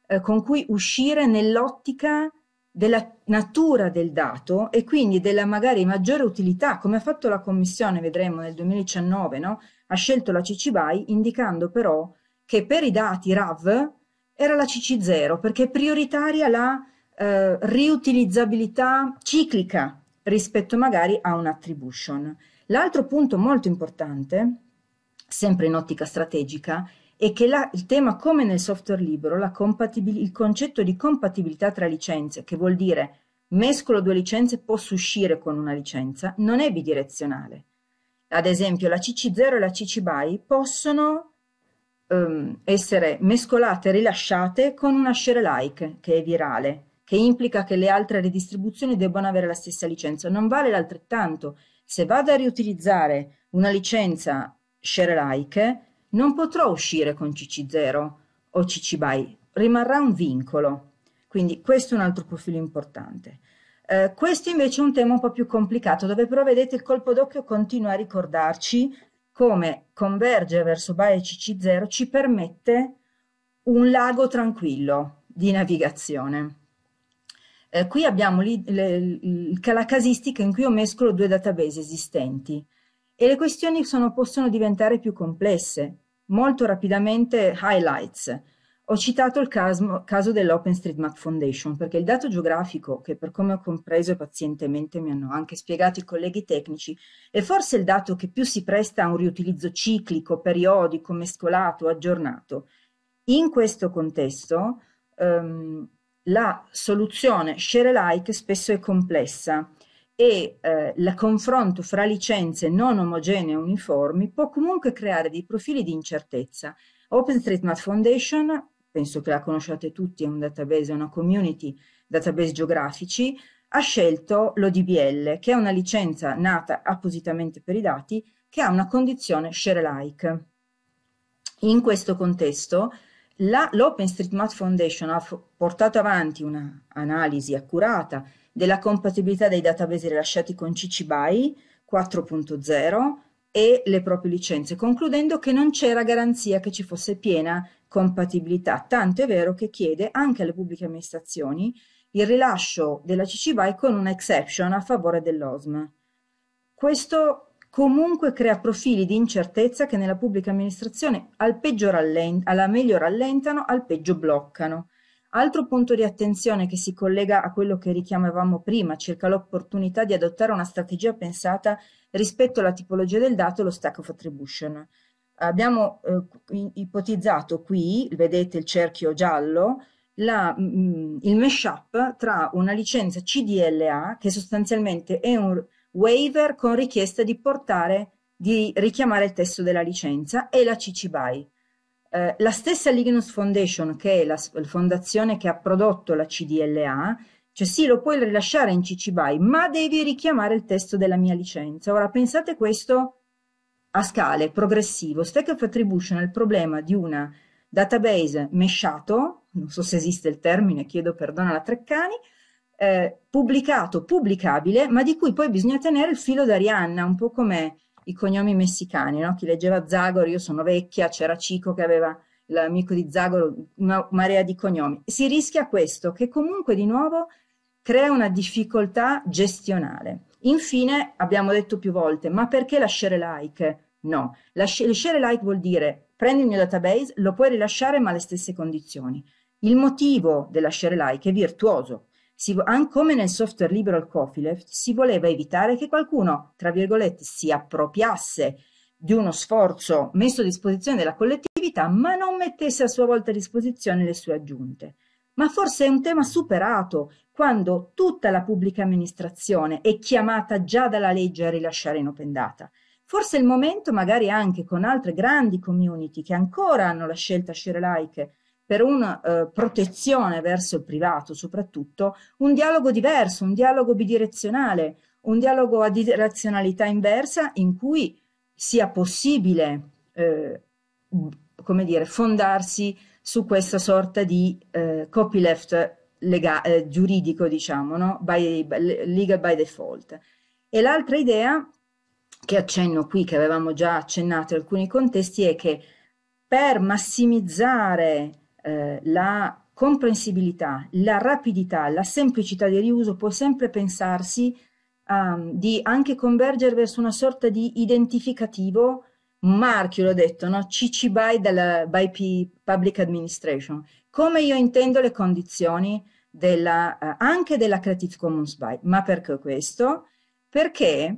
eh, con cui uscire nell'ottica della natura del dato e quindi della magari maggiore utilità, come ha fatto la Commissione, vedremo nel 2019, no? ha scelto la CC BY indicando però che per i dati RAV era la CC0 perché è prioritaria la eh, riutilizzabilità ciclica rispetto magari a un attribution. L'altro punto molto importante è sempre in ottica strategica, è che la, il tema, come nel software libero, il concetto di compatibilità tra licenze, che vuol dire mescolo due licenze, posso uscire con una licenza, non è bidirezionale. Ad esempio, la CC0 e la CC BY possono um, essere mescolate, rilasciate con una share like, che è virale, che implica che le altre redistribuzioni debbano avere la stessa licenza. Non vale l'altrettanto. Se vado a riutilizzare una licenza share like, non potrò uscire con CC0 o CC BY, rimarrà un vincolo. Quindi questo è un altro profilo importante. Eh, questo invece è un tema un po' più complicato, dove però vedete il colpo d'occhio continua a ricordarci come convergere verso BY e CC0 ci permette un lago tranquillo di navigazione. Eh, qui abbiamo la casistica in cui io mescolo due database esistenti e le questioni sono, possono diventare più complesse. Molto rapidamente highlights. Ho citato il caso, caso dell'OpenStreetMap Foundation perché il dato geografico, che per come ho compreso e pazientemente mi hanno anche spiegato i colleghi tecnici, è forse il dato che più si presta a un riutilizzo ciclico, periodico, mescolato, aggiornato. In questo contesto ehm, la soluzione share alike spesso è complessa e eh, il confronto fra licenze non omogenee e uniformi può comunque creare dei profili di incertezza. OpenStreetMap Foundation, penso che la conosciate tutti, è un database, è una community database geografici, ha scelto l'ODBL, che è una licenza nata appositamente per i dati, che ha una condizione share alike. In questo contesto, l'OpenStreetMap Foundation ha portato avanti un'analisi accurata della compatibilità dei database rilasciati con CC BY 4.0 e le proprie licenze, concludendo che non c'era garanzia che ci fosse piena compatibilità, tanto è vero che chiede anche alle pubbliche amministrazioni il rilascio della CC BY con un'exception a favore dell'OSM. Questo comunque crea profili di incertezza che nella pubblica amministrazione al peggio rallentano, alla meglio rallentano, al peggio bloccano. Altro punto di attenzione che si collega a quello che richiamavamo prima circa l'opportunità di adottare una strategia pensata rispetto alla tipologia del dato e lo stack of attribution. Abbiamo eh, ipotizzato qui, vedete il cerchio giallo, la, mh, mm, il mashup tra una licenza CDLA, che sostanzialmente è un waiver con richiesta di portare, di richiamare il testo della licenza, e la CC BY. Eh, la stessa Lignus Foundation, che è la, la fondazione che ha prodotto la CDLA, cioè sì, lo puoi rilasciare in CC BY, ma devi richiamare il testo della mia licenza. Ora, pensate questo a scale, progressivo. Stack of Attribution è il problema di una database meshato, non so se esiste il termine, chiedo perdono alla Treccani, eh, pubblicato, pubblicabile, ma di cui poi bisogna tenere il filo d'Arianna, un po' come i cognomi messicani, no? chi leggeva Zagor, io sono vecchia, c'era Cico che aveva l'amico di Zagor, una marea di cognomi. Si rischia questo, che comunque di nuovo crea una difficoltà gestionale. Infine, abbiamo detto più volte, ma perché lasciare like? No, lasciare like vuol dire prendi il mio database, lo puoi rilasciare ma alle stesse condizioni. Il motivo del lasciare like è virtuoso, si, come nel software libero al Cofilef, si voleva evitare che qualcuno, tra virgolette, si appropriasse di uno sforzo messo a disposizione della collettività, ma non mettesse a sua volta a disposizione le sue aggiunte. Ma forse è un tema superato quando tutta la pubblica amministrazione è chiamata già dalla legge a rilasciare in open data. Forse è il momento, magari anche con altre grandi community che ancora hanno la scelta share like, per una eh, protezione verso il privato soprattutto, un dialogo diverso, un dialogo bidirezionale, un dialogo a direzionalità inversa in cui sia possibile, eh, come dire, fondarsi su questa sorta di eh, copyleft lega- eh, giuridico, diciamo, no? by, by, legal by default. E l'altra idea che accenno qui, che avevamo già accennato in alcuni contesti, è che per massimizzare eh, la comprensibilità, la rapidità, la semplicità di riuso può sempre pensarsi um, di anche convergere verso una sorta di identificativo marchio, l'ho detto, no? CC BY dalla BY Public Administration. Come io intendo le condizioni della, uh, anche della Creative Commons BY. Ma perché questo? Perché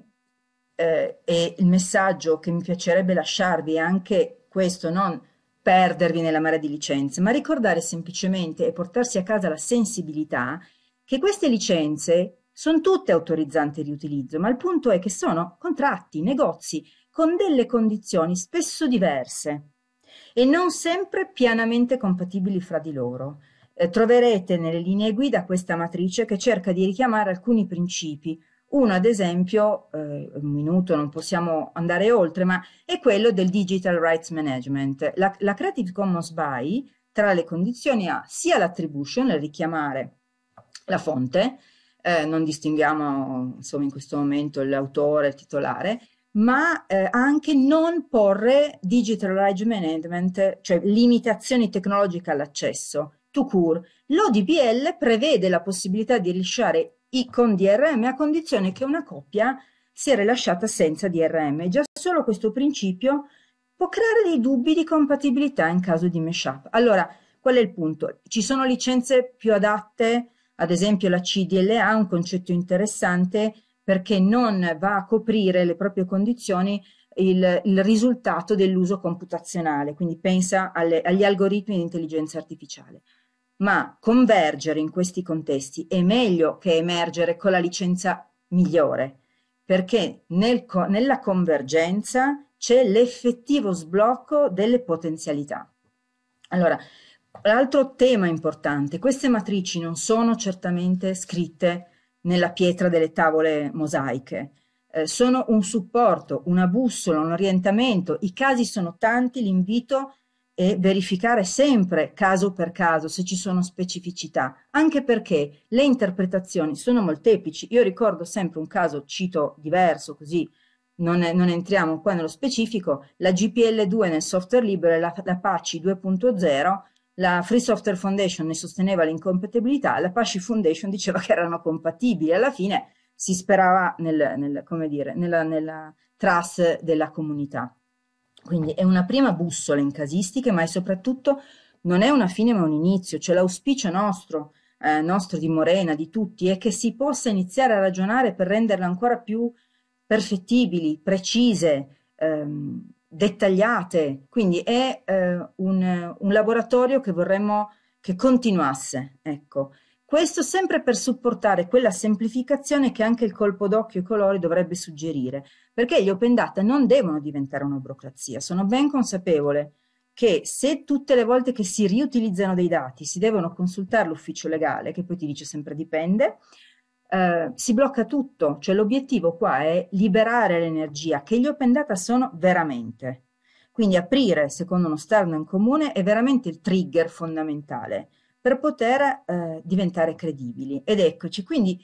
eh, e il messaggio che mi piacerebbe lasciarvi è anche questo, non perdervi nella marea di licenze, ma ricordare semplicemente e portarsi a casa la sensibilità che queste licenze sono tutte autorizzanti riutilizzo, ma il punto è che sono contratti, negozi con delle condizioni spesso diverse e non sempre pianamente compatibili fra di loro. Eh, troverete nelle linee guida questa matrice che cerca di richiamare alcuni principi, uno, ad esempio, eh, un minuto, non possiamo andare oltre, ma è quello del Digital Rights Management. La, la Creative Commons BY, tra le condizioni, ha sia l'attribution, nel richiamare la fonte, eh, non distinguiamo insomma, in questo momento l'autore, il titolare, ma eh, anche non porre digital rights management, cioè limitazioni tecnologiche all'accesso. To cure, l'ODPL prevede la possibilità di rilasciare i con DRM a condizione che una coppia sia rilasciata senza DRM. Già solo questo principio può creare dei dubbi di compatibilità in caso di mashup. Allora, qual è il punto? Ci sono licenze più adatte, ad esempio la CDLA, un concetto interessante perché non va a coprire le proprie condizioni il, il risultato dell'uso computazionale, quindi pensa alle, agli algoritmi di intelligenza artificiale ma convergere in questi contesti è meglio che emergere con la licenza migliore, perché nel co nella convergenza c'è l'effettivo sblocco delle potenzialità. Allora, l'altro tema importante, queste matrici non sono certamente scritte nella pietra delle tavole mosaiche, eh, sono un supporto, una bussola, un orientamento, i casi sono tanti, l'invito e verificare sempre caso per caso se ci sono specificità, anche perché le interpretazioni sono molteplici. Io ricordo sempre un caso, cito diverso così, non, è, non entriamo qua nello specifico, la GPL2 nel software libero e la, la PACI 2.0, la Free Software Foundation ne sosteneva l'incompatibilità, la PACI Foundation diceva che erano compatibili, alla fine si sperava nel, nel, dire, nella, nella trust della comunità. Quindi è una prima bussola in casistiche, ma è soprattutto non è una fine ma un inizio, cioè l'auspicio nostro, eh, nostro di Morena, di tutti, è che si possa iniziare a ragionare per renderle ancora più perfettibili, precise, ehm, dettagliate. Quindi è eh, un, un, laboratorio che vorremmo che continuasse, ecco. Questo sempre per supportare quella semplificazione che anche il colpo d'occhio e colori dovrebbe suggerire, perché gli open data non devono diventare una burocrazia. Sono ben consapevole che se tutte le volte che si riutilizzano dei dati si devono consultare l'ufficio legale, che poi ti dice sempre dipende, eh, si blocca tutto. Cioè l'obiettivo qua è liberare l'energia che gli open data sono veramente. Quindi aprire, secondo uno standard in comune, è veramente il trigger fondamentale per poter eh, diventare credibili. Ed eccoci, quindi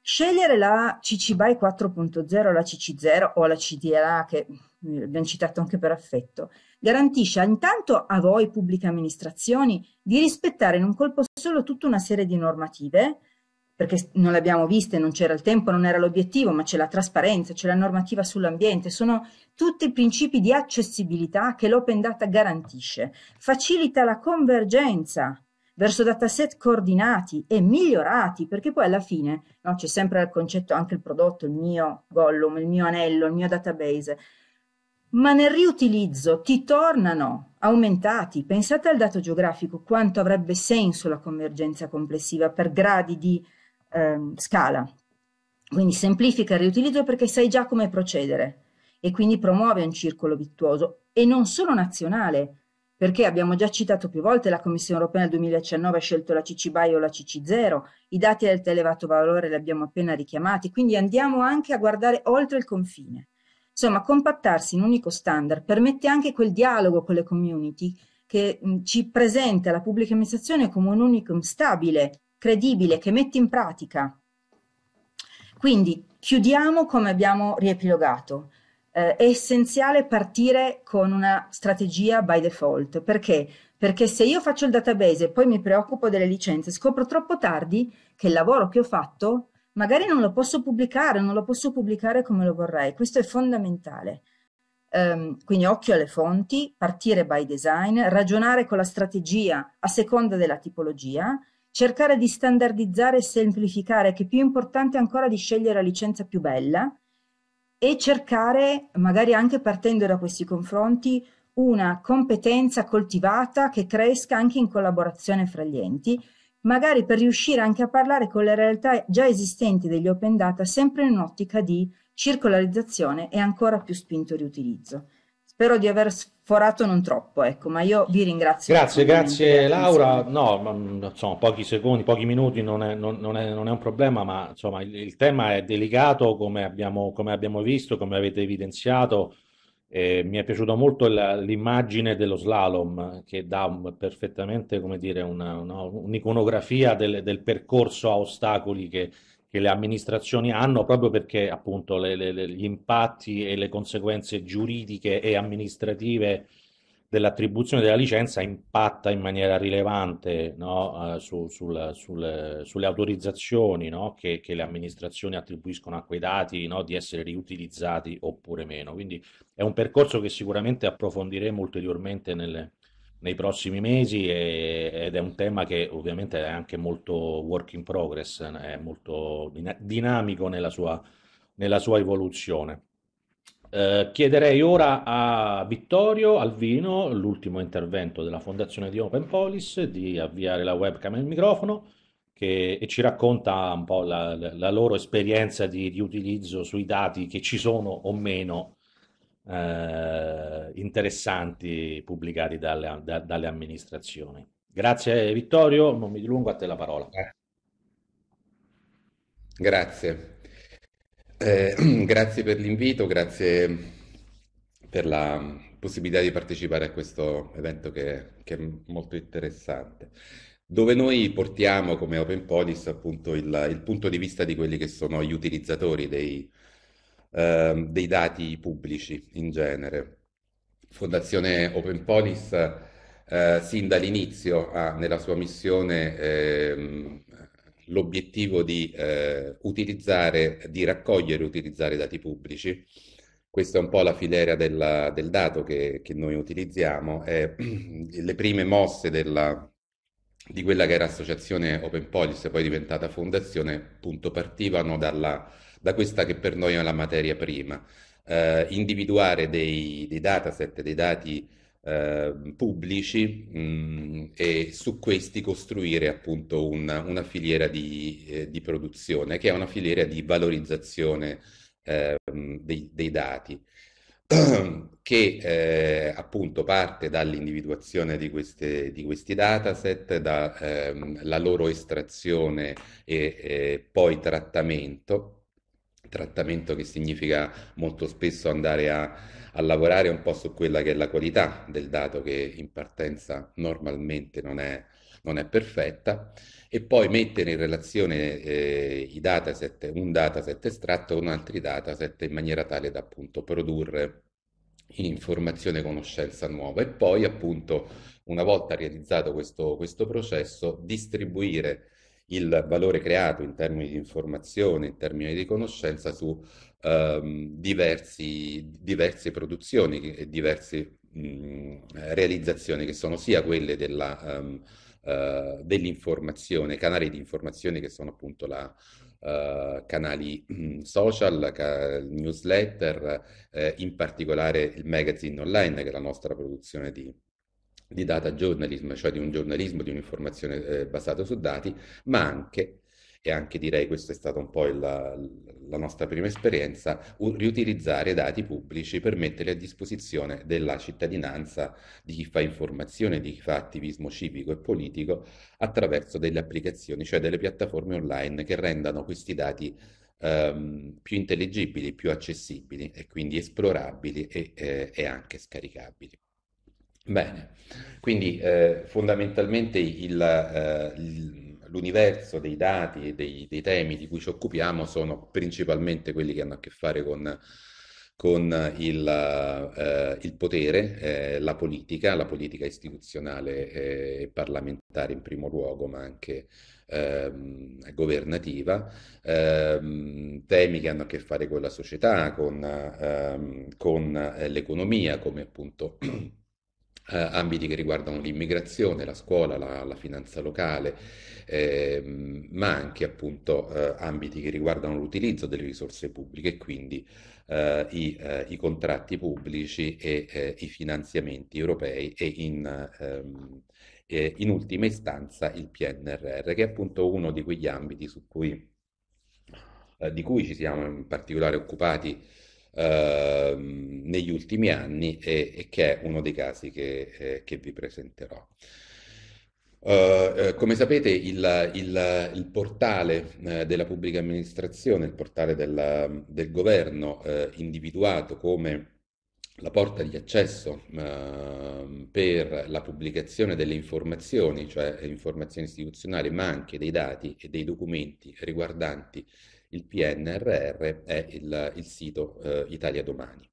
scegliere la CC BY 4.0, la CC0 o la CDA che eh, abbiamo citato anche per affetto, garantisce intanto a voi pubbliche amministrazioni di rispettare in un colpo solo tutta una serie di normative, perché non le abbiamo viste, non c'era il tempo, non era l'obiettivo, ma c'è la trasparenza, c'è la normativa sull'ambiente, sono tutti i principi di accessibilità che l'open data garantisce, facilita la convergenza verso dataset coordinati e migliorati, perché poi alla fine no, c'è sempre il concetto, anche il prodotto, il mio Gollum, il mio anello, il mio database, ma nel riutilizzo ti tornano aumentati. Pensate al dato geografico, quanto avrebbe senso la convergenza complessiva per gradi di eh, scala. Quindi semplifica il riutilizzo perché sai già come procedere e quindi promuove un circolo virtuoso e non solo nazionale, perché abbiamo già citato più volte la Commissione europea nel 2019 ha scelto la CC BY o la CC 0, i dati del elevato valore li abbiamo appena richiamati, quindi andiamo anche a guardare oltre il confine. Insomma, compattarsi in un unico standard permette anche quel dialogo con le community che mh, ci presenta la pubblica amministrazione come un unico stabile, credibile, che mette in pratica. Quindi chiudiamo come abbiamo riepilogato eh, è essenziale partire con una strategia by default. Perché? Perché se io faccio il database e poi mi preoccupo delle licenze, scopro troppo tardi che il lavoro che ho fatto magari non lo posso pubblicare, non lo posso pubblicare come lo vorrei. Questo è fondamentale. Um, quindi occhio alle fonti, partire by design, ragionare con la strategia a seconda della tipologia, cercare di standardizzare e semplificare, che è più importante ancora di scegliere la licenza più bella, e cercare, magari anche partendo da questi confronti, una competenza coltivata che cresca anche in collaborazione fra gli enti, magari per riuscire anche a parlare con le realtà già esistenti degli open data sempre in un'ottica di circolarizzazione e ancora più spinto riutilizzo. Spero di aver sforato non troppo, ecco, ma io vi ringrazio. Grazie, grazie Laura. No, ma, mm, insomma, pochi secondi, pochi minuti non è, non, non è, non è un problema, ma insomma, il, il, tema è delicato come abbiamo, come abbiamo visto, come avete evidenziato. Eh, mi è piaciuta molto l'immagine dello slalom che dà perfettamente, come dire, una, una, un'iconografia del, del percorso a ostacoli che, che le amministrazioni hanno proprio perché appunto le, le, gli impatti e le conseguenze giuridiche e amministrative dell'attribuzione della licenza impatta in maniera rilevante no, eh, su, sul, sul, sulle autorizzazioni no, che, che, le amministrazioni attribuiscono a quei dati no, di essere riutilizzati oppure meno. Quindi è un percorso che sicuramente approfondiremo ulteriormente nelle, nei prossimi mesi e, ed è un tema che ovviamente è anche molto work in progress, è molto dinamico nella sua, nella sua evoluzione. Eh, chiederei ora a Vittorio Alvino, l'ultimo intervento della fondazione di Open Police, di avviare la webcam e il microfono che, e ci racconta un po' la, la loro esperienza di, riutilizzo sui dati che ci sono o meno eh, interessanti pubblicati dalle, da, dalle, amministrazioni. Grazie Vittorio, non mi dilungo a te la parola. Eh. Grazie. Eh, grazie per l'invito, grazie per la possibilità di partecipare a questo evento che, che è molto interessante dove noi portiamo come Open Police appunto il, il, punto di vista di quelli che sono gli utilizzatori dei, eh, dei dati pubblici in genere. Fondazione Open Polis eh, sin dall'inizio ha nella sua missione eh, l'obiettivo di eh, utilizzare, di raccogliere e utilizzare dati pubblici. Questa è un po' la filiera della, del dato che, che noi utilizziamo. le prime mosse della, di quella che era associazione Open Polis e poi diventata fondazione, appunto partivano dalla da questa che per noi è la materia prima. Eh, individuare dei, dei, dataset, dei dati eh, pubblici mh, mm, e su questi costruire appunto una, una filiera di, eh, di, produzione, che è una filiera di valorizzazione ehm, dei, dei, dati che eh, appunto parte dall'individuazione di, queste, di questi dataset, dalla ehm, loro estrazione e, e poi trattamento trattamento che significa molto spesso andare a, a, lavorare un po' su quella che è la qualità del dato che in partenza normalmente non è, non è perfetta e poi mettere in relazione eh, i dataset, un dataset estratto con altri dataset in maniera tale da appunto produrre informazione e conoscenza nuova e poi appunto una volta realizzato questo, questo processo distribuire il valore creato in termini di informazione, in termini di conoscenza su ehm, diversi, diverse produzioni e diverse mh, realizzazioni che sono sia quelle della, um, uh, dell'informazione, canali di informazione che sono appunto la, Uh, canali social, ca- newsletter, eh, in particolare il magazine online che è la nostra produzione di, di data journalism, cioè di un giornalismo, di un'informazione eh, basata su dati, ma anche e anche direi questa è stata un po' la, la, nostra prima esperienza, riutilizzare dati pubblici per metterli a disposizione della cittadinanza, di chi fa informazione, di chi fa attivismo civico e politico, attraverso delle applicazioni, cioè delle piattaforme online che rendano questi dati ehm, più intelligibili, più accessibili e quindi esplorabili e, e, eh, e anche scaricabili. Bene, quindi eh, fondamentalmente il, eh, l'universo dei dati e dei, dei, temi di cui ci occupiamo sono principalmente quelli che hanno a che fare con, con il, eh, il, potere, eh, la politica, la politica istituzionale e parlamentare in primo luogo, ma anche Ehm, governativa, ehm, temi che hanno a che fare con la società, con, ehm, con eh, l'economia, come appunto eh, ambiti che riguardano l'immigrazione, la scuola, la, la finanza locale, eh, ma anche appunto eh, ambiti che riguardano l'utilizzo delle risorse pubbliche e quindi eh, i, eh, i, contratti pubblici e eh, i finanziamenti europei e in, ehm, e in ultima istanza il PNRR, che è appunto uno di quegli ambiti su cui, di cui ci siamo in particolare occupati eh, negli ultimi anni e, e, che è uno dei casi che, eh, che vi presenterò. Uh, come sapete il, il, il portale eh, della pubblica amministrazione, il portale della, del governo eh, individuato come la porta di accesso eh, per la pubblicazione delle informazioni, cioè informazioni istituzionali, ma anche dei dati e dei documenti riguardanti il PNRR è il, il sito eh, Italia Domani.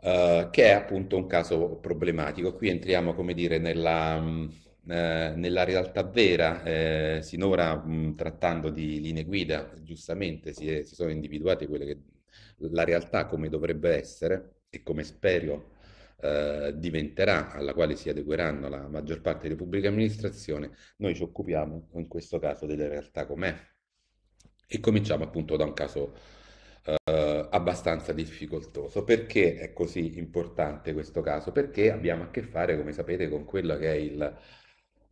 Uh, che è appunto un caso problematico. Qui entriamo, come dire, nella, mh, mm, eh, nella realtà vera, eh, sinora mh, mm, trattando di linee guida, giustamente si, è, si sono individuate quelle che la realtà come dovrebbe essere e come spero eh, diventerà, alla quale si adegueranno la maggior parte delle pubbliche amministrazioni, noi ci occupiamo in questo caso della realtà com'è. E cominciamo appunto da un caso eh, abbastanza difficoltoso. Perché è così importante questo caso? Perché abbiamo a che fare, come sapete, con quello che è il,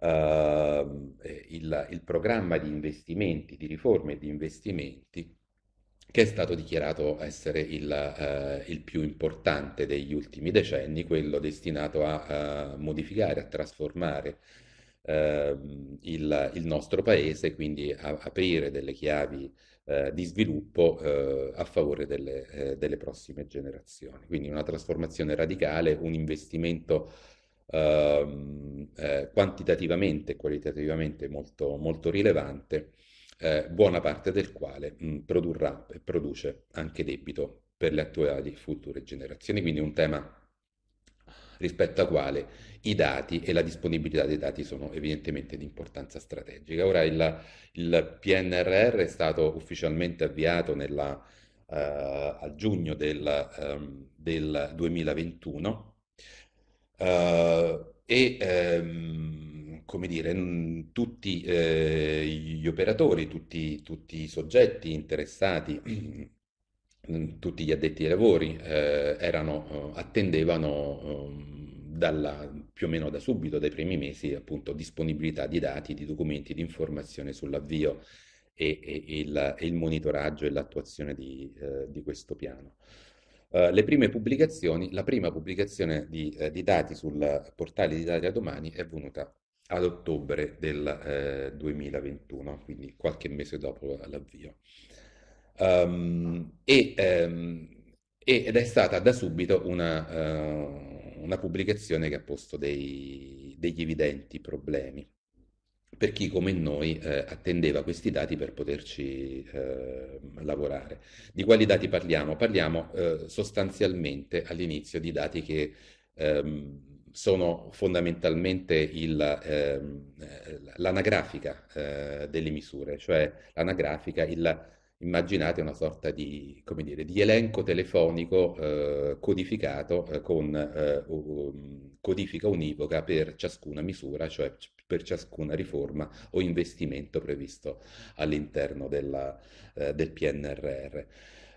ehm, eh, il, il programma di investimenti, di riforme di investimenti che è stato dichiarato essere il, eh, il, più importante degli ultimi decenni, quello destinato a, a eh, modificare, a trasformare Ehm, il, il, nostro paese, quindi a, aprire delle chiavi eh, di sviluppo eh, a favore delle, eh, delle, prossime generazioni. Quindi una trasformazione radicale, un investimento ehm, quantitativamente e qualitativamente molto, molto rilevante. Eh, buona parte del quale mh, mm, produrrà e produce anche debito per le attuali future generazioni. Quindi un tema rispetto a quale i dati e la disponibilità dei dati sono evidentemente di importanza strategica. Ora il, il PNRR è stato ufficialmente avviato nella, uh, a giugno del, um, del 2021 uh, eh, e um, come dire, tutti eh, gli operatori, tutti, tutti, i soggetti interessati Mm, tutti gli addetti ai lavori eh, erano, eh, attendevano eh, dalla, più o meno da subito, dai primi mesi, appunto, disponibilità di dati, di documenti, di informazioni sull'avvio e, e, e, il, e il, monitoraggio e l'attuazione di, eh, di questo piano. Uh, le prime pubblicazioni, la prima pubblicazione di, eh, di dati sul portale di dati a domani è venuta ad ottobre del eh, 2021, quindi qualche mese dopo l'avvio. Um, e, um, ed è stata da subito una, uh, una pubblicazione che ha posto dei, degli evidenti problemi per chi come noi eh, attendeva questi dati per poterci eh, lavorare. Di quali dati parliamo? Parliamo eh, sostanzialmente all'inizio di dati che ehm, sono fondamentalmente il, ehm, eh, l'anagrafica eh, delle misure, cioè l'anagrafica, il, immaginate una sorta di, dire, di elenco telefonico eh, codificato eh, con eh, um, codifica univoca per ciascuna misura, cioè per ciascuna riforma o investimento previsto all'interno della, eh, del PNRR.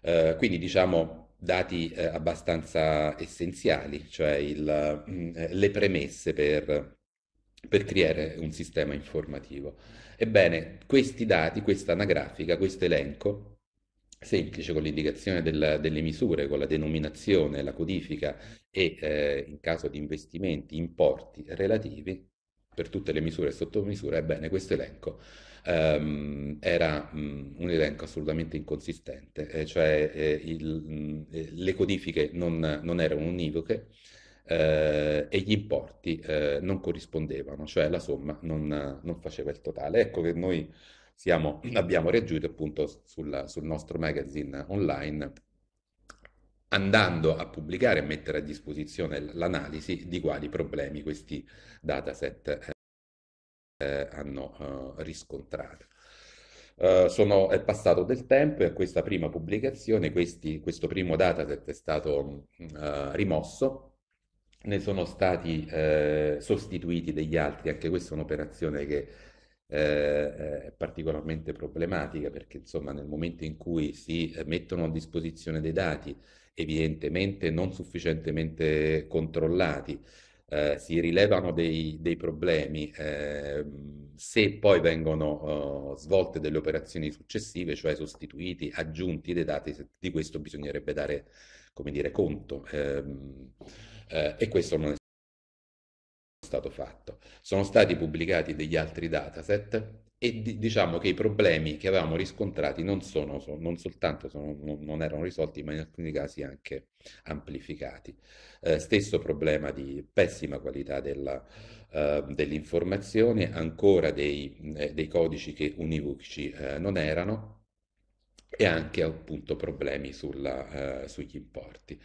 Eh, quindi diciamo dati eh, abbastanza essenziali, cioè il, mm, le premesse per, per creare un sistema informativo. Ebbene, questi dati, questa anagrafica, questo elenco, semplice con l'indicazione delle misure, con la denominazione, la codifica e eh, in caso di investimenti, importi relativi, per tutte le misure e sottomisure, ebbene questo elenco ehm, era mh, mm, un elenco assolutamente inconsistente, eh, cioè eh, il, mh, mm, eh, le codifiche non, non erano univoche, eh, e gli importi eh, non corrispondevano, cioè la somma non, non, faceva il totale. Ecco che noi siamo, abbiamo reagito appunto sul, sul nostro magazine online andando a pubblicare e mettere a disposizione l'analisi di quali problemi questi dataset eh, hanno eh, riscontrato. Eh, sono, è passato del tempo e a questa prima pubblicazione questi, questo primo dataset è stato mm, eh, rimosso ne sono stati eh, sostituiti degli altri, anche questa è un'operazione che eh, è particolarmente problematica perché insomma nel momento in cui si eh, mettono a disposizione dei dati evidentemente non sufficientemente controllati, eh, si rilevano dei, dei problemi, ehm, se poi vengono oh, svolte delle operazioni successive, cioè sostituiti, aggiunti dei dati, di questo bisognerebbe dare come dire, conto. Ehm, eh, e questo non è stato fatto. Sono stati pubblicati degli altri dataset e di, diciamo che i problemi che avevamo riscontrati non, sono, sono, non soltanto sono, non, non, erano risolti, ma in alcuni casi anche amplificati. Eh, stesso problema di pessima qualità della, eh, dell'informazione, ancora dei, eh, dei, codici che univoci eh, non erano e anche appunto problemi sulla, eh, sugli importi.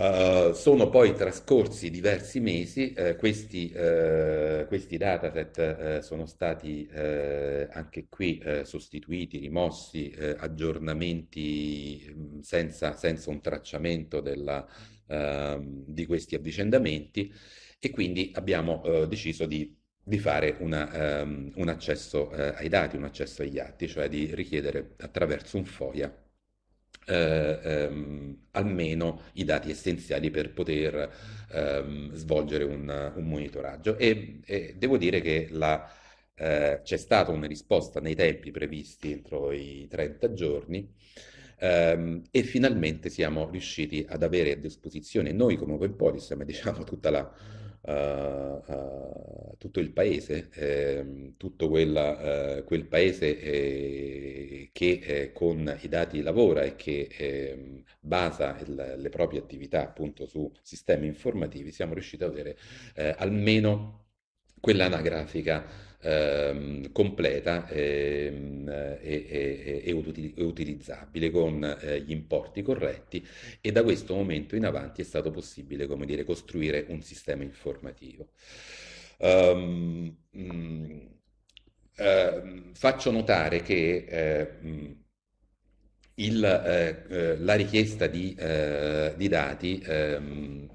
Eh, sono poi trascorsi diversi mesi, uh, questi, uh, questi, dataset sono stati anche qui sostituiti, rimossi, aggiornamenti mm, senza, senza, un tracciamento della, ehm, di questi avvicendamenti e quindi abbiamo deciso di, di fare una, um, un accesso ai dati, un accesso agli atti, cioè di richiedere attraverso un FOIA eh, ehm, almeno i dati essenziali per poter ehm, svolgere un, un monitoraggio. E, e, devo dire che la, eh, c'è stata una risposta nei tempi previsti entro i 30 giorni ehm, e finalmente siamo riusciti ad avere a disposizione noi come Open Policy, ma diciamo tutta la uh, tutto il paese, eh, tutto quella, eh, quel paese che con i dati lavora e che ehm, basa il, le proprie attività appunto su sistemi informativi, siamo riusciti ad avere almeno quell'anagrafica ehm, completa ehm, e, e, e, utilizzabile con eh, gli importi corretti e da questo momento in avanti è stato possibile, come dire, costruire un sistema informativo. Um, eh, faccio notare che ehm, eh, il, eh, la richiesta di, eh, di dati ehm,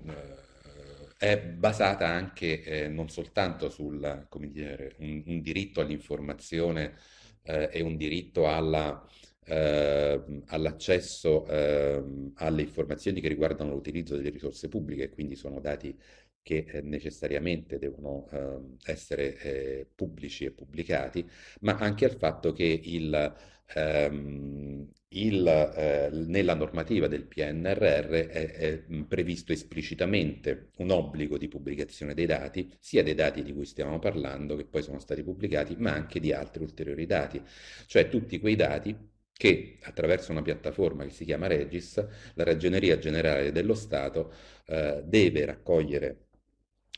è basata anche eh, non soltanto sul, come dire, un, un diritto all'informazione eh, e un diritto alla, eh, all'accesso ehm, alle informazioni che riguardano l'utilizzo delle risorse pubbliche, quindi sono dati che eh, necessariamente devono ehm, essere eh, pubblici e pubblicati, ma anche al fatto che il, ehm, il, eh, nella normativa del PNRR è, è, previsto esplicitamente un obbligo di pubblicazione dei dati, sia dei dati di cui stiamo parlando, che poi sono stati pubblicati, ma anche di altri ulteriori dati, cioè tutti quei dati che attraverso una piattaforma che si chiama Regis, la Ragioneria Generale dello Stato eh, deve raccogliere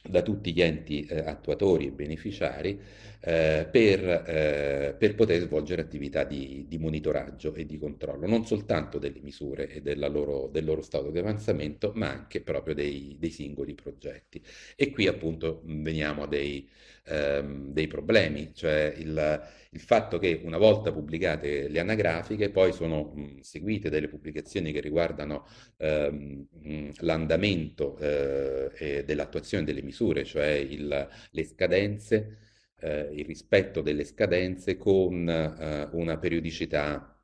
da tutti gli enti eh, attuatori e beneficiari eh, per, eh, per, poter svolgere attività di, di, monitoraggio e di controllo, non soltanto delle misure e loro, del loro stato di avanzamento, ma anche proprio dei, dei singoli progetti. E qui appunto veniamo a dei, ehm, dei problemi, cioè il, il, fatto che una volta pubblicate le anagrafiche poi sono mh, seguite delle pubblicazioni che riguardano ehm, l'andamento eh, dell'attuazione delle misure, cioè il, le scadenze, eh, il rispetto delle scadenze con eh, una periodicità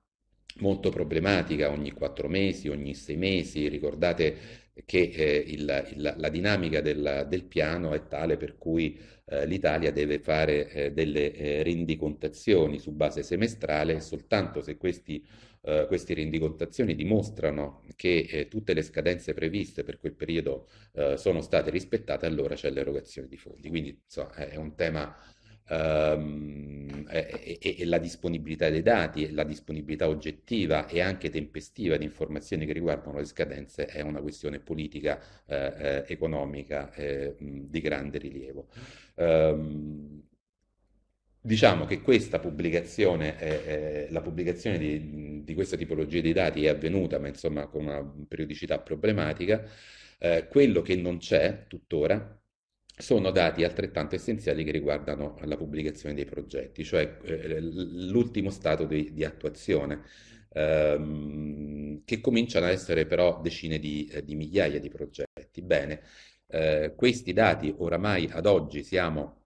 molto problematica ogni quattro mesi, ogni sei mesi. Ricordate che eh, il, il, la dinamica del, del, piano è tale per cui eh, l'Italia deve fare eh, delle eh, rendicontazioni su base semestrale e soltanto se questi, eh, queste rendicontazioni dimostrano che eh, tutte le scadenze previste per quel periodo sono state rispettate, allora c'è l'erogazione di fondi. Quindi insomma, è un tema Ehm, e, e, la disponibilità dei dati, la disponibilità oggettiva e anche tempestiva di informazioni che riguardano le scadenze è una questione politica, eh, eh economica eh, di grande rilievo. Um, Diciamo che questa pubblicazione, eh, eh, la pubblicazione di, di, questa tipologia di dati è avvenuta, ma insomma con una periodicità problematica. Eh, quello che non c'è tuttora sono dati altrettanto essenziali che riguardano la pubblicazione dei progetti, cioè eh, l'ultimo stato di, di attuazione, ehm, che cominciano ad essere però decine di, eh, di migliaia di progetti. Bene, eh, questi dati oramai ad oggi siamo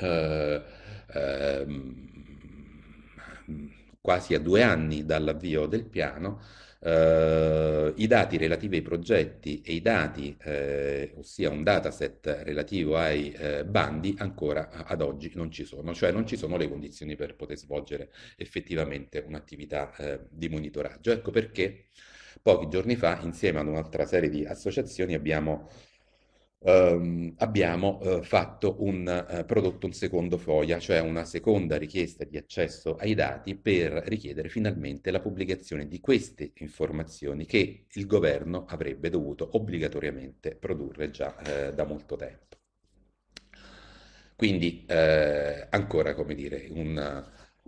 eh, ehm, quasi a due anni dall'avvio del piano, eh, i dati relativi ai progetti e i dati, eh, ossia un dataset relativo ai eh, bandi, ancora ad oggi non ci sono, cioè non ci sono le condizioni per poter svolgere effettivamente un'attività eh, di monitoraggio. Ecco perché pochi giorni fa, insieme ad un'altra serie di associazioni, abbiamo ehm, abbiamo eh, fatto un, eh, prodotto un secondo FOIA, cioè una seconda richiesta di accesso ai dati per richiedere finalmente la pubblicazione di queste informazioni che il governo avrebbe dovuto obbligatoriamente produrre già eh, da molto tempo. Quindi eh, ancora, come dire, un,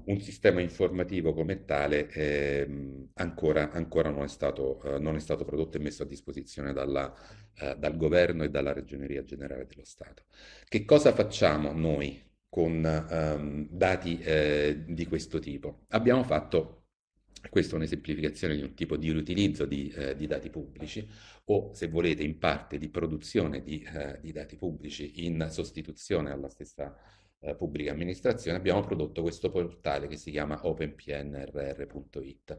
un sistema informativo come tale eh, ancora, ancora non, è stato, eh, non, è stato, prodotto e messo a disposizione dalla, eh, dal governo e dalla Regioneria Generale dello Stato. Che cosa facciamo noi con ehm, dati eh, di questo tipo? Abbiamo fatto questa è un'esemplificazione di un tipo di riutilizzo di, eh, di, dati pubblici o, se volete, in parte di produzione di, eh, di dati pubblici in sostituzione alla stessa eh, pubblica amministrazione, abbiamo prodotto questo portale che si chiama openpnrr.it,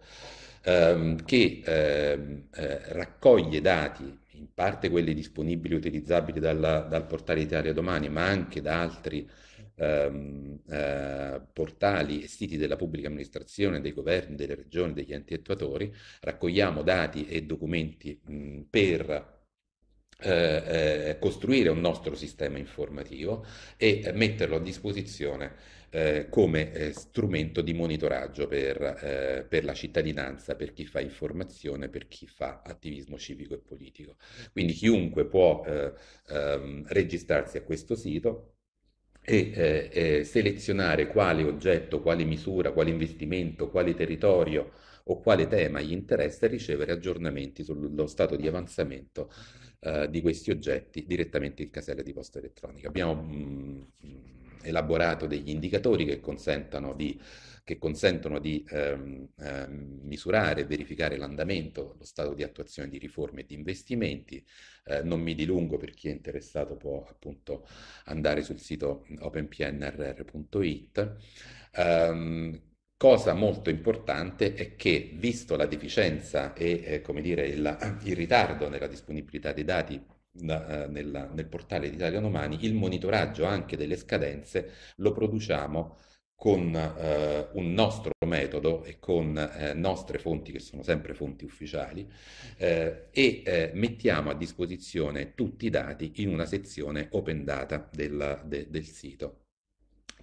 ehm, che ehm, eh, raccoglie dati in parte quelle disponibili e utilizzabili dalla, dal portale Italia Domani, ma anche da altri ehm, eh, portali e siti della pubblica amministrazione, dei governi, delle regioni, degli enti attuatori, raccogliamo dati e documenti mh, per eh, eh, costruire un nostro sistema informativo e metterlo a disposizione eh, come eh, strumento di monitoraggio per, eh, per, la cittadinanza, per chi fa informazione, per chi fa attivismo civico e politico. Quindi chiunque può eh, ehm, registrarsi a questo sito eh, e selezionare quale oggetto, quale misura, quale investimento, quale territorio o quale tema gli interessa e ricevere aggiornamenti sullo stato di avanzamento eh, di questi oggetti direttamente in casella di posta elettronica. Abbiamo mh, mm, elaborato degli indicatori che, di, che consentono di ehm, eh, misurare e verificare l'andamento, lo stato di attuazione di riforme e di investimenti. Eh, non mi dilungo per chi è interessato può appunto andare sul sito openpnrr.it. Um, ehm, Cosa molto importante è che, visto la deficienza e eh, dire, il, il ritardo nella disponibilità dei dati da, eh, nella, nel portale di Italia Domani, il monitoraggio anche delle scadenze lo produciamo con eh, un nostro metodo e con eh, nostre fonti che sono sempre fonti ufficiali eh, e eh, mettiamo a disposizione tutti i dati in una sezione open data del, de, del sito.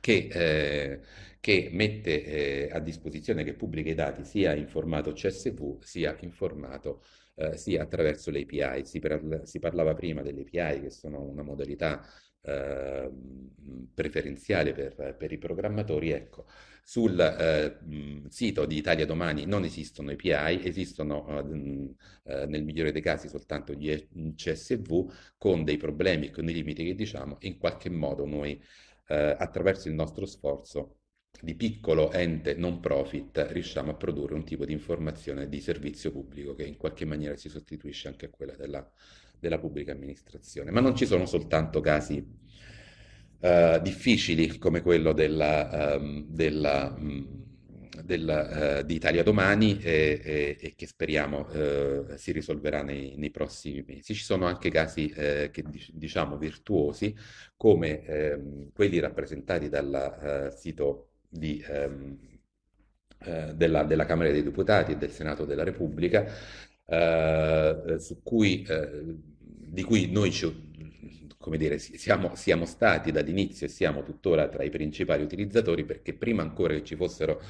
Che, eh, che, mette eh, a disposizione, che pubblica i dati sia in formato CSV sia in formato eh, sia attraverso le API. Si, si, parlava prima delle API che sono una modalità eh, preferenziale per, per, i programmatori. Ecco, sul eh, sito di Italia Domani non esistono API, esistono mm, eh, nel migliore dei casi soltanto gli CSV con dei problemi e con dei limiti che diciamo in qualche modo noi eh, attraverso il nostro sforzo di piccolo ente non profit riusciamo a produrre un tipo di informazione di servizio pubblico che in qualche maniera si sostituisce anche a quella della, della pubblica amministrazione. Ma non ci sono soltanto casi uh, difficili come quello della, um, della, um, della, uh, di Italia Domani e, e, e che speriamo uh, si risolverà nei, nei, prossimi mesi. Ci sono anche casi che diciamo virtuosi come ehm, quelli rappresentati dal sito di, ehm, eh, della, della, Camera dei Deputati e del Senato della Repubblica, eh, eh cui, eh, di cui noi ci, dire, siamo, siamo, stati dall'inizio e siamo tuttora tra i principali utilizzatori perché prima ancora che, ci fossero,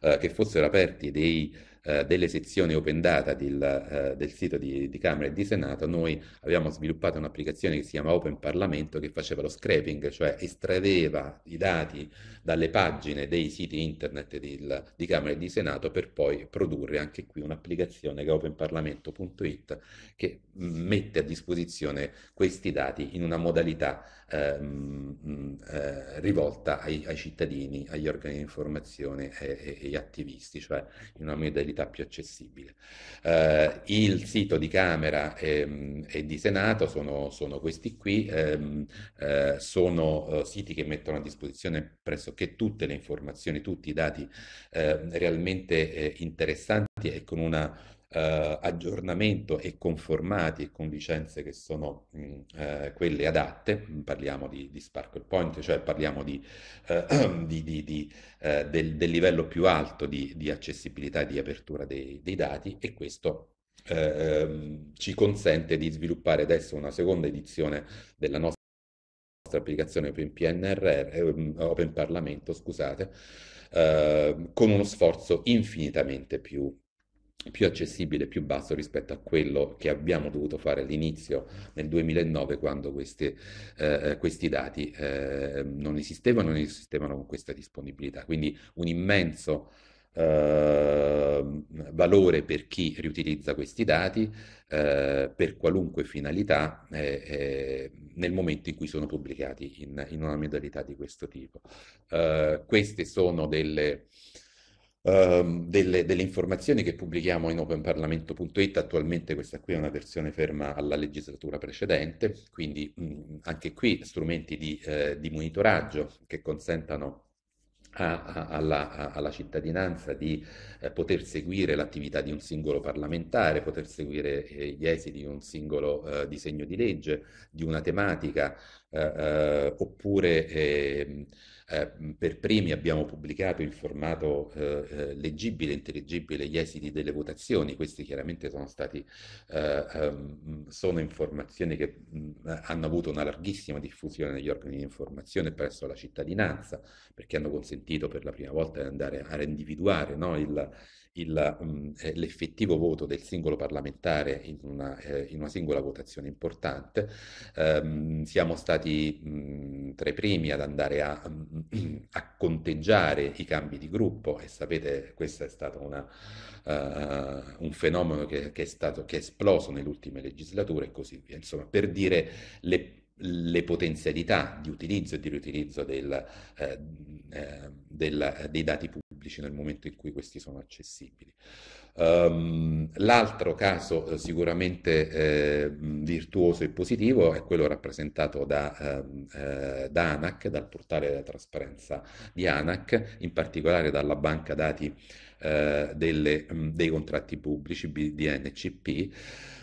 eh, che fossero aperti dei eh, delle sezioni open data del, eh, del sito di, di, Camera e di Senato, noi abbiamo sviluppato un'applicazione che si chiama Open Parlamento che faceva lo scraping, cioè estraeva i dati dalle pagine dei siti internet di, di Camera e di Senato per poi produrre anche qui un'applicazione che è openparlamento.it che mette a disposizione questi dati in una modalità ehm, eh, rivolta ai, ai, cittadini, agli organi di informazione e, agli attivisti, cioè in una modalità più accessibile. Eh, il sito di Camera e, ehm, e di Senato sono, sono questi qui, ehm, eh, sono eh, siti che mettono a disposizione pressoché tutte le informazioni, tutti i dati ehm, realmente eh, interessanti e con una eh, aggiornamento e conformati con licenze che sono mh, mm, eh, quelle adatte, mm, parliamo di, di Sparkle Point, cioè parliamo di, eh, di, eh, del, del, livello più alto di, accessibilità e di apertura dei, dei dati e questo eh, ehm, ci consente di sviluppare adesso una seconda edizione della nostra applicazione Open PNRR, ehm, Open Parlamento, scusate, eh, con uno sforzo infinitamente più più accessibile, più basso rispetto a quello che abbiamo dovuto fare all'inizio nel 2009 quando questi, eh, eh, questi dati eh, non esistevano, non esistevano con questa disponibilità. Quindi un immenso eh, valore per chi riutilizza questi dati eh, per qualunque finalità eh, nel momento in cui sono pubblicati in, in una modalità di questo tipo. queste sono delle ehm, delle, delle, informazioni che pubblichiamo in openparlamento.it, attualmente questa qui è una versione ferma alla legislatura precedente, quindi mh, anche qui strumenti di, eh, di monitoraggio che consentano a, a, alla, alla, cittadinanza di eh, poter seguire l'attività di un singolo parlamentare, poter seguire eh, gli esiti di un singolo eh, disegno di legge, di una tematica, eh, eh, oppure ehm, eh, per primi abbiamo pubblicato in formato eh, eh, leggibile, intelligibile gli esiti delle votazioni, questi chiaramente sono stati, eh, ehm, sono informazioni che mh, eh, hanno avuto una larghissima diffusione negli organi di informazione presso la cittadinanza, perché hanno consentito per la prima volta di andare a individuare no, il il, mh, mm, eh, l'effettivo voto del singolo parlamentare in una, eh, in una singola votazione importante. Ehm, siamo stati mh, mm, tra i primi ad andare a, mm, a, conteggiare i cambi di gruppo e sapete questo è stato una, uh, un fenomeno che, che, è stato, che è esploso nelle ultime legislature e così via. Insomma, per dire le le potenzialità di utilizzo e di riutilizzo del, eh, eh del, dei dati pubblici pubblici nel momento in cui questi sono accessibili. Um, l'altro caso eh, sicuramente eh, virtuoso e positivo è quello rappresentato da, ehm, eh, da, ANAC, dal portale della trasparenza di ANAC, in particolare dalla banca dati eh, delle, mm, dei contratti pubblici BDNCP.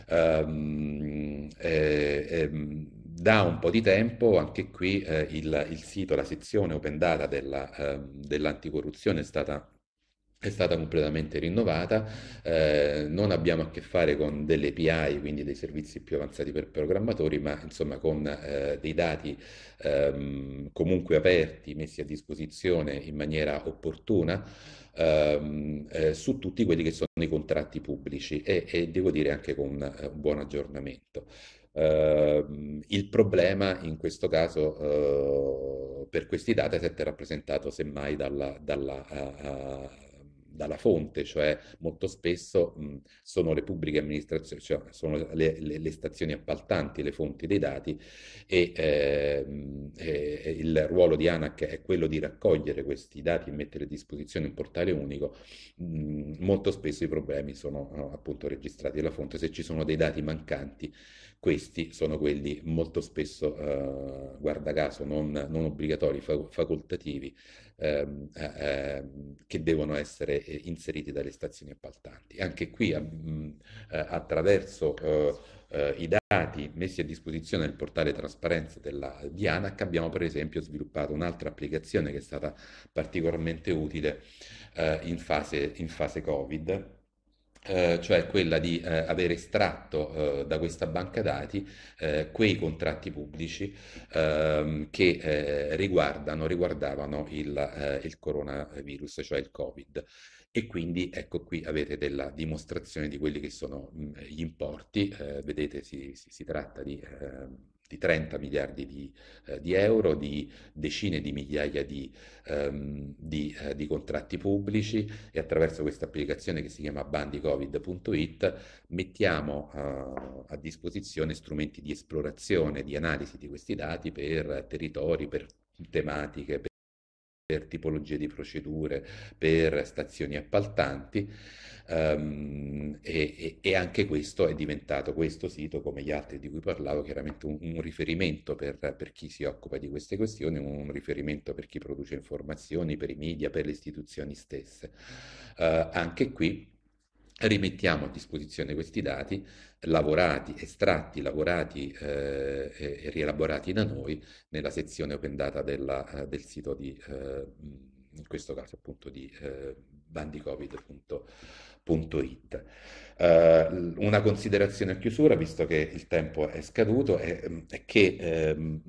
Um, ehm, eh, da un po' di tempo, anche qui eh, il, il, sito, la sezione open data della, eh, dell'anticorruzione è stata è stata completamente rinnovata, eh, non abbiamo a che fare con delle API, quindi dei servizi più avanzati per programmatori, ma insomma con eh, dei dati ehm, comunque aperti, messi a disposizione in maniera opportuna ehm, eh, su tutti quelli che sono i contratti pubblici e, e devo dire anche con eh, un buon aggiornamento. Uh, il problema in questo caso uh, per questi dataset è rappresentato semmai dalla, dalla, uh, dalla fonte, cioè molto spesso mh, sono le pubbliche amministrazioni, cioè sono le, le, le, stazioni appaltanti le fonti dei dati e, eh, e il ruolo di ANAC è quello di raccogliere questi dati e mettere a disposizione un portale unico. Mh, molto spesso i problemi sono appunto registrati dalla fonte, se ci sono dei dati mancanti questi sono quelli molto spesso, eh, guarda caso, non, non obbligatori, facoltativi, ehm, eh, ehm, che devono essere eh, inseriti dalle stazioni appaltanti. Anche qui mh, mm, eh, attraverso eh, i dati messi a disposizione nel portale trasparenza della, di ANAC abbiamo per esempio sviluppato un'altra applicazione che è stata particolarmente utile eh, in, fase, in fase Covid eh, cioè quella di eh, aver estratto eh, da questa banca dati eh, quei contratti pubblici ehm, che eh, riguardano, riguardavano il, eh, il, coronavirus, cioè il Covid. E quindi ecco qui avete della dimostrazione di quelli che sono mh, gli importi, vedete si, si, si, tratta di ehm, di 30 miliardi di, eh, di, euro, di decine di migliaia di, ehm, di, eh, di, contratti pubblici e attraverso questa applicazione che si chiama bandicovid.it mettiamo eh, a disposizione strumenti di esplorazione, di analisi di questi dati per territori, per tematiche. Per per tipologie di procedure, per stazioni appaltanti um, e, e, anche questo è diventato questo sito, come gli altri di cui parlavo, chiaramente un, un riferimento per, per, chi si occupa di queste questioni, un riferimento per chi produce informazioni, per i media, per le istituzioni stesse. Uh, anche qui rimettiamo a disposizione questi dati lavorati, estratti, lavorati eh, e rielaborati da noi nella sezione open data della, eh, del sito di, eh, in questo caso appunto di eh, bandicovid.it. Uh, eh, una considerazione a chiusura, visto che il tempo è scaduto, è, mm, è che ehm,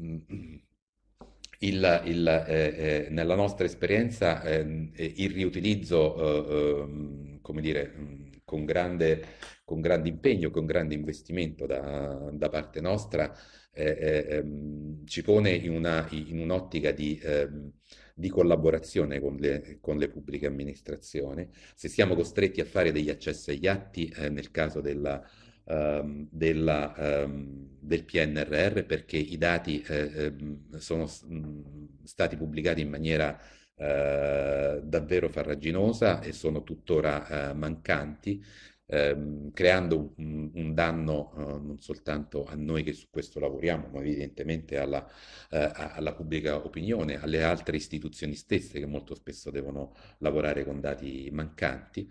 il, il, eh, eh, nella nostra esperienza eh, il riutilizzo, eh, ehm, come dire, mm, con grande, con grande impegno, con grande investimento da, da parte nostra, eh, eh, ehm, ci pone in, una, in un'ottica di, ehm, di collaborazione con le, con le, pubbliche amministrazioni. Se siamo costretti a fare degli accessi agli atti, eh, nel caso della, ehm, della, ehm, del PNRR, perché i dati eh, ehm, sono mm, stati pubblicati in maniera eh, davvero farraginosa e sono tuttora eh, mancanti, ehm, creando un, un danno eh, non soltanto a noi che su questo lavoriamo, ma evidentemente alla, eh, alla, pubblica opinione, alle altre istituzioni stesse che molto spesso devono lavorare con dati mancanti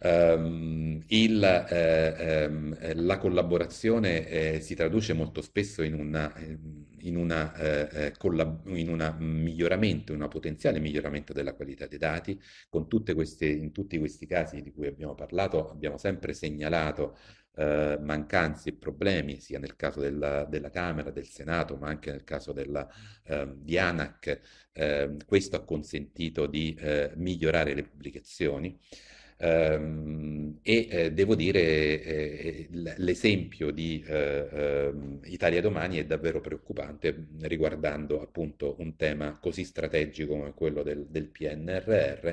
ehm, il, eh, ehm, la collaborazione eh, si traduce molto spesso in una, in, una, eh, eh in una miglioramento, in un potenziale miglioramento della qualità dei dati. Queste, in tutti questi casi di cui abbiamo parlato abbiamo sempre segnalato eh, mancanze e problemi, sia nel caso della, della, Camera, del Senato, ma anche nel caso della, eh, di ANAC. Eh, questo ha consentito di eh, migliorare le pubblicazioni. Ehm, e eh, devo dire eh, l'esempio di eh, ehm, Italia Domani è davvero preoccupante riguardando appunto un tema così strategico come quello del, del PNRR.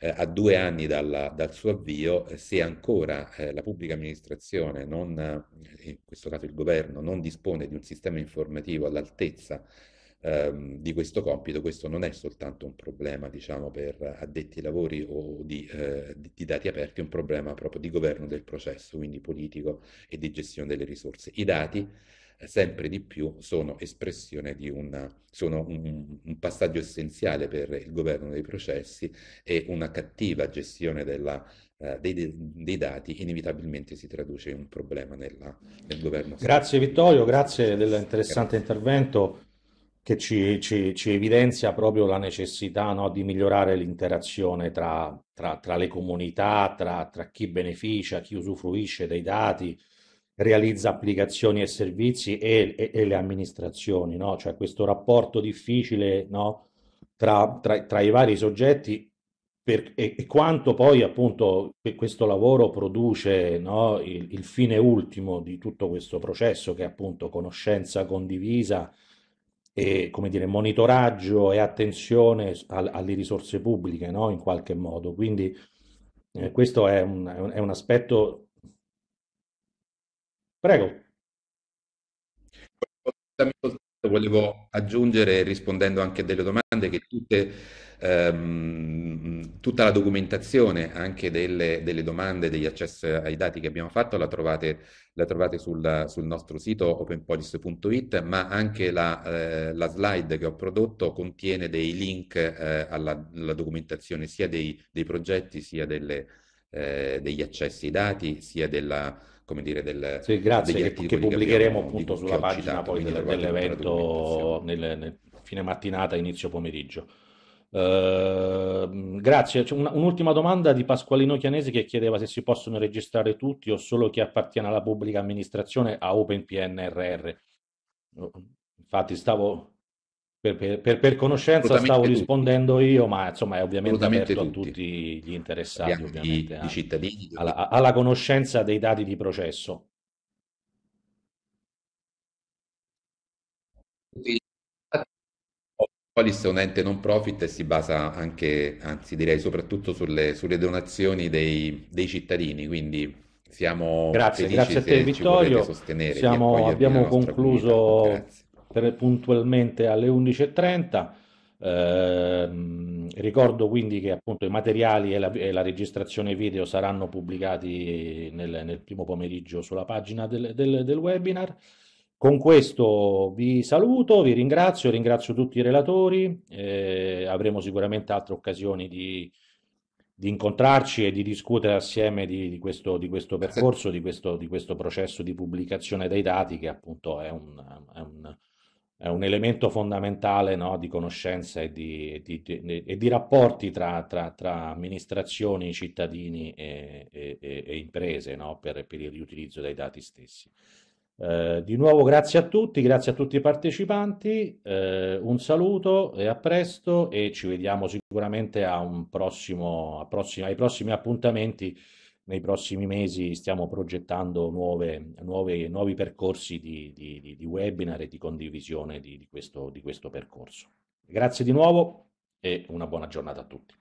Eh, a due anni dalla, dal suo avvio, eh, se ancora eh, la pubblica amministrazione, non, in questo caso il governo, non dispone di un sistema informativo all'altezza ehm, di questo compito, questo non è soltanto un problema, diciamo, per addetti ai lavori o di, eh, di, di dati aperti, è un problema proprio di governo del processo, quindi politico e di gestione delle risorse. I dati eh, sempre di più sono espressione di una, sono un, un, passaggio essenziale per il governo dei processi e una cattiva gestione della, uh, dei, dei, dati inevitabilmente si traduce in un problema nella, nel governo. Grazie Vittorio, grazie dell'interessante intervento che ci, ci, ci, evidenzia proprio la necessità no, di migliorare l'interazione tra, tra, tra le comunità, tra, tra, chi beneficia, chi usufruisce dei dati, realizza applicazioni e servizi e, e, e le amministrazioni, no? cioè questo rapporto difficile no, tra, i vari soggetti per, e, e, quanto poi appunto questo lavoro produce il, il fine ultimo di tutto questo processo che è appunto conoscenza condivisa e come dire, monitoraggio e attenzione al, alle risorse pubbliche no? in qualche modo. Quindi eh, questo è un, è un, aspetto... Prego. Volevo aggiungere rispondendo anche a delle domande che tutte ehm, tutta la documentazione anche delle, delle, domande, degli accessi ai dati che abbiamo fatto la trovate, la trovate sul, sul, nostro sito openpolis.it, ma anche la, eh, la, slide che ho prodotto contiene dei link eh, alla, alla, documentazione sia dei, dei progetti, sia delle, eh, degli accessi ai dati, sia della come dire, del, sì, grazie, che, che, pubblicheremo che abbiamo, appunto sulla pagina citato, poi dell'evento nel, nel fine mattinata, inizio pomeriggio. Uh, grazie. Una, un'ultima domanda di Pasqualino Chianese che chiedeva se si possono registrare tutti o solo chi appartiene alla pubblica amministrazione a OpenPNRR. Infatti, stavo per, per, per conoscenza stavo tutti. rispondendo io, ma insomma è ovviamente aperto tutti. a tutti gli interessati, ovviamente, i, i cittadini, alla, alla conoscenza dei dati di processo. Polis è un ente non profit e si basa anche, anzi direi soprattutto sulle, sulle donazioni dei, dei, cittadini, quindi siamo grazie, grazie a te, Vittorio. sostenere. Siamo, abbiamo concluso per, puntualmente alle 11.30. Eh, ricordo quindi che appunto i materiali e la, e la registrazione video saranno pubblicati nel, nel, primo pomeriggio sulla pagina del, del, del webinar. Con questo vi saluto, vi ringrazio, ringrazio tutti i relatori, eh, avremo sicuramente altre occasioni di, di, incontrarci e di discutere assieme di, di, questo, di questo, percorso, questo, di questo, processo di pubblicazione dei dati che appunto è un, è un, è un elemento fondamentale no, di conoscenza e di, e rapporti tra, tra, tra, amministrazioni, cittadini e, e, e imprese no, per, per il riutilizzo dei dati stessi. Eh, di nuovo grazie a tutti, grazie a tutti i partecipanti, eh, un saluto e a presto e ci vediamo sicuramente a un prossimo, a prossimi, ai prossimi appuntamenti. Nei prossimi mesi stiamo progettando nuove, nuove, nuovi percorsi di, di, di, webinar e di condivisione di questo, di questo percorso. Grazie di nuovo e una buona giornata a tutti.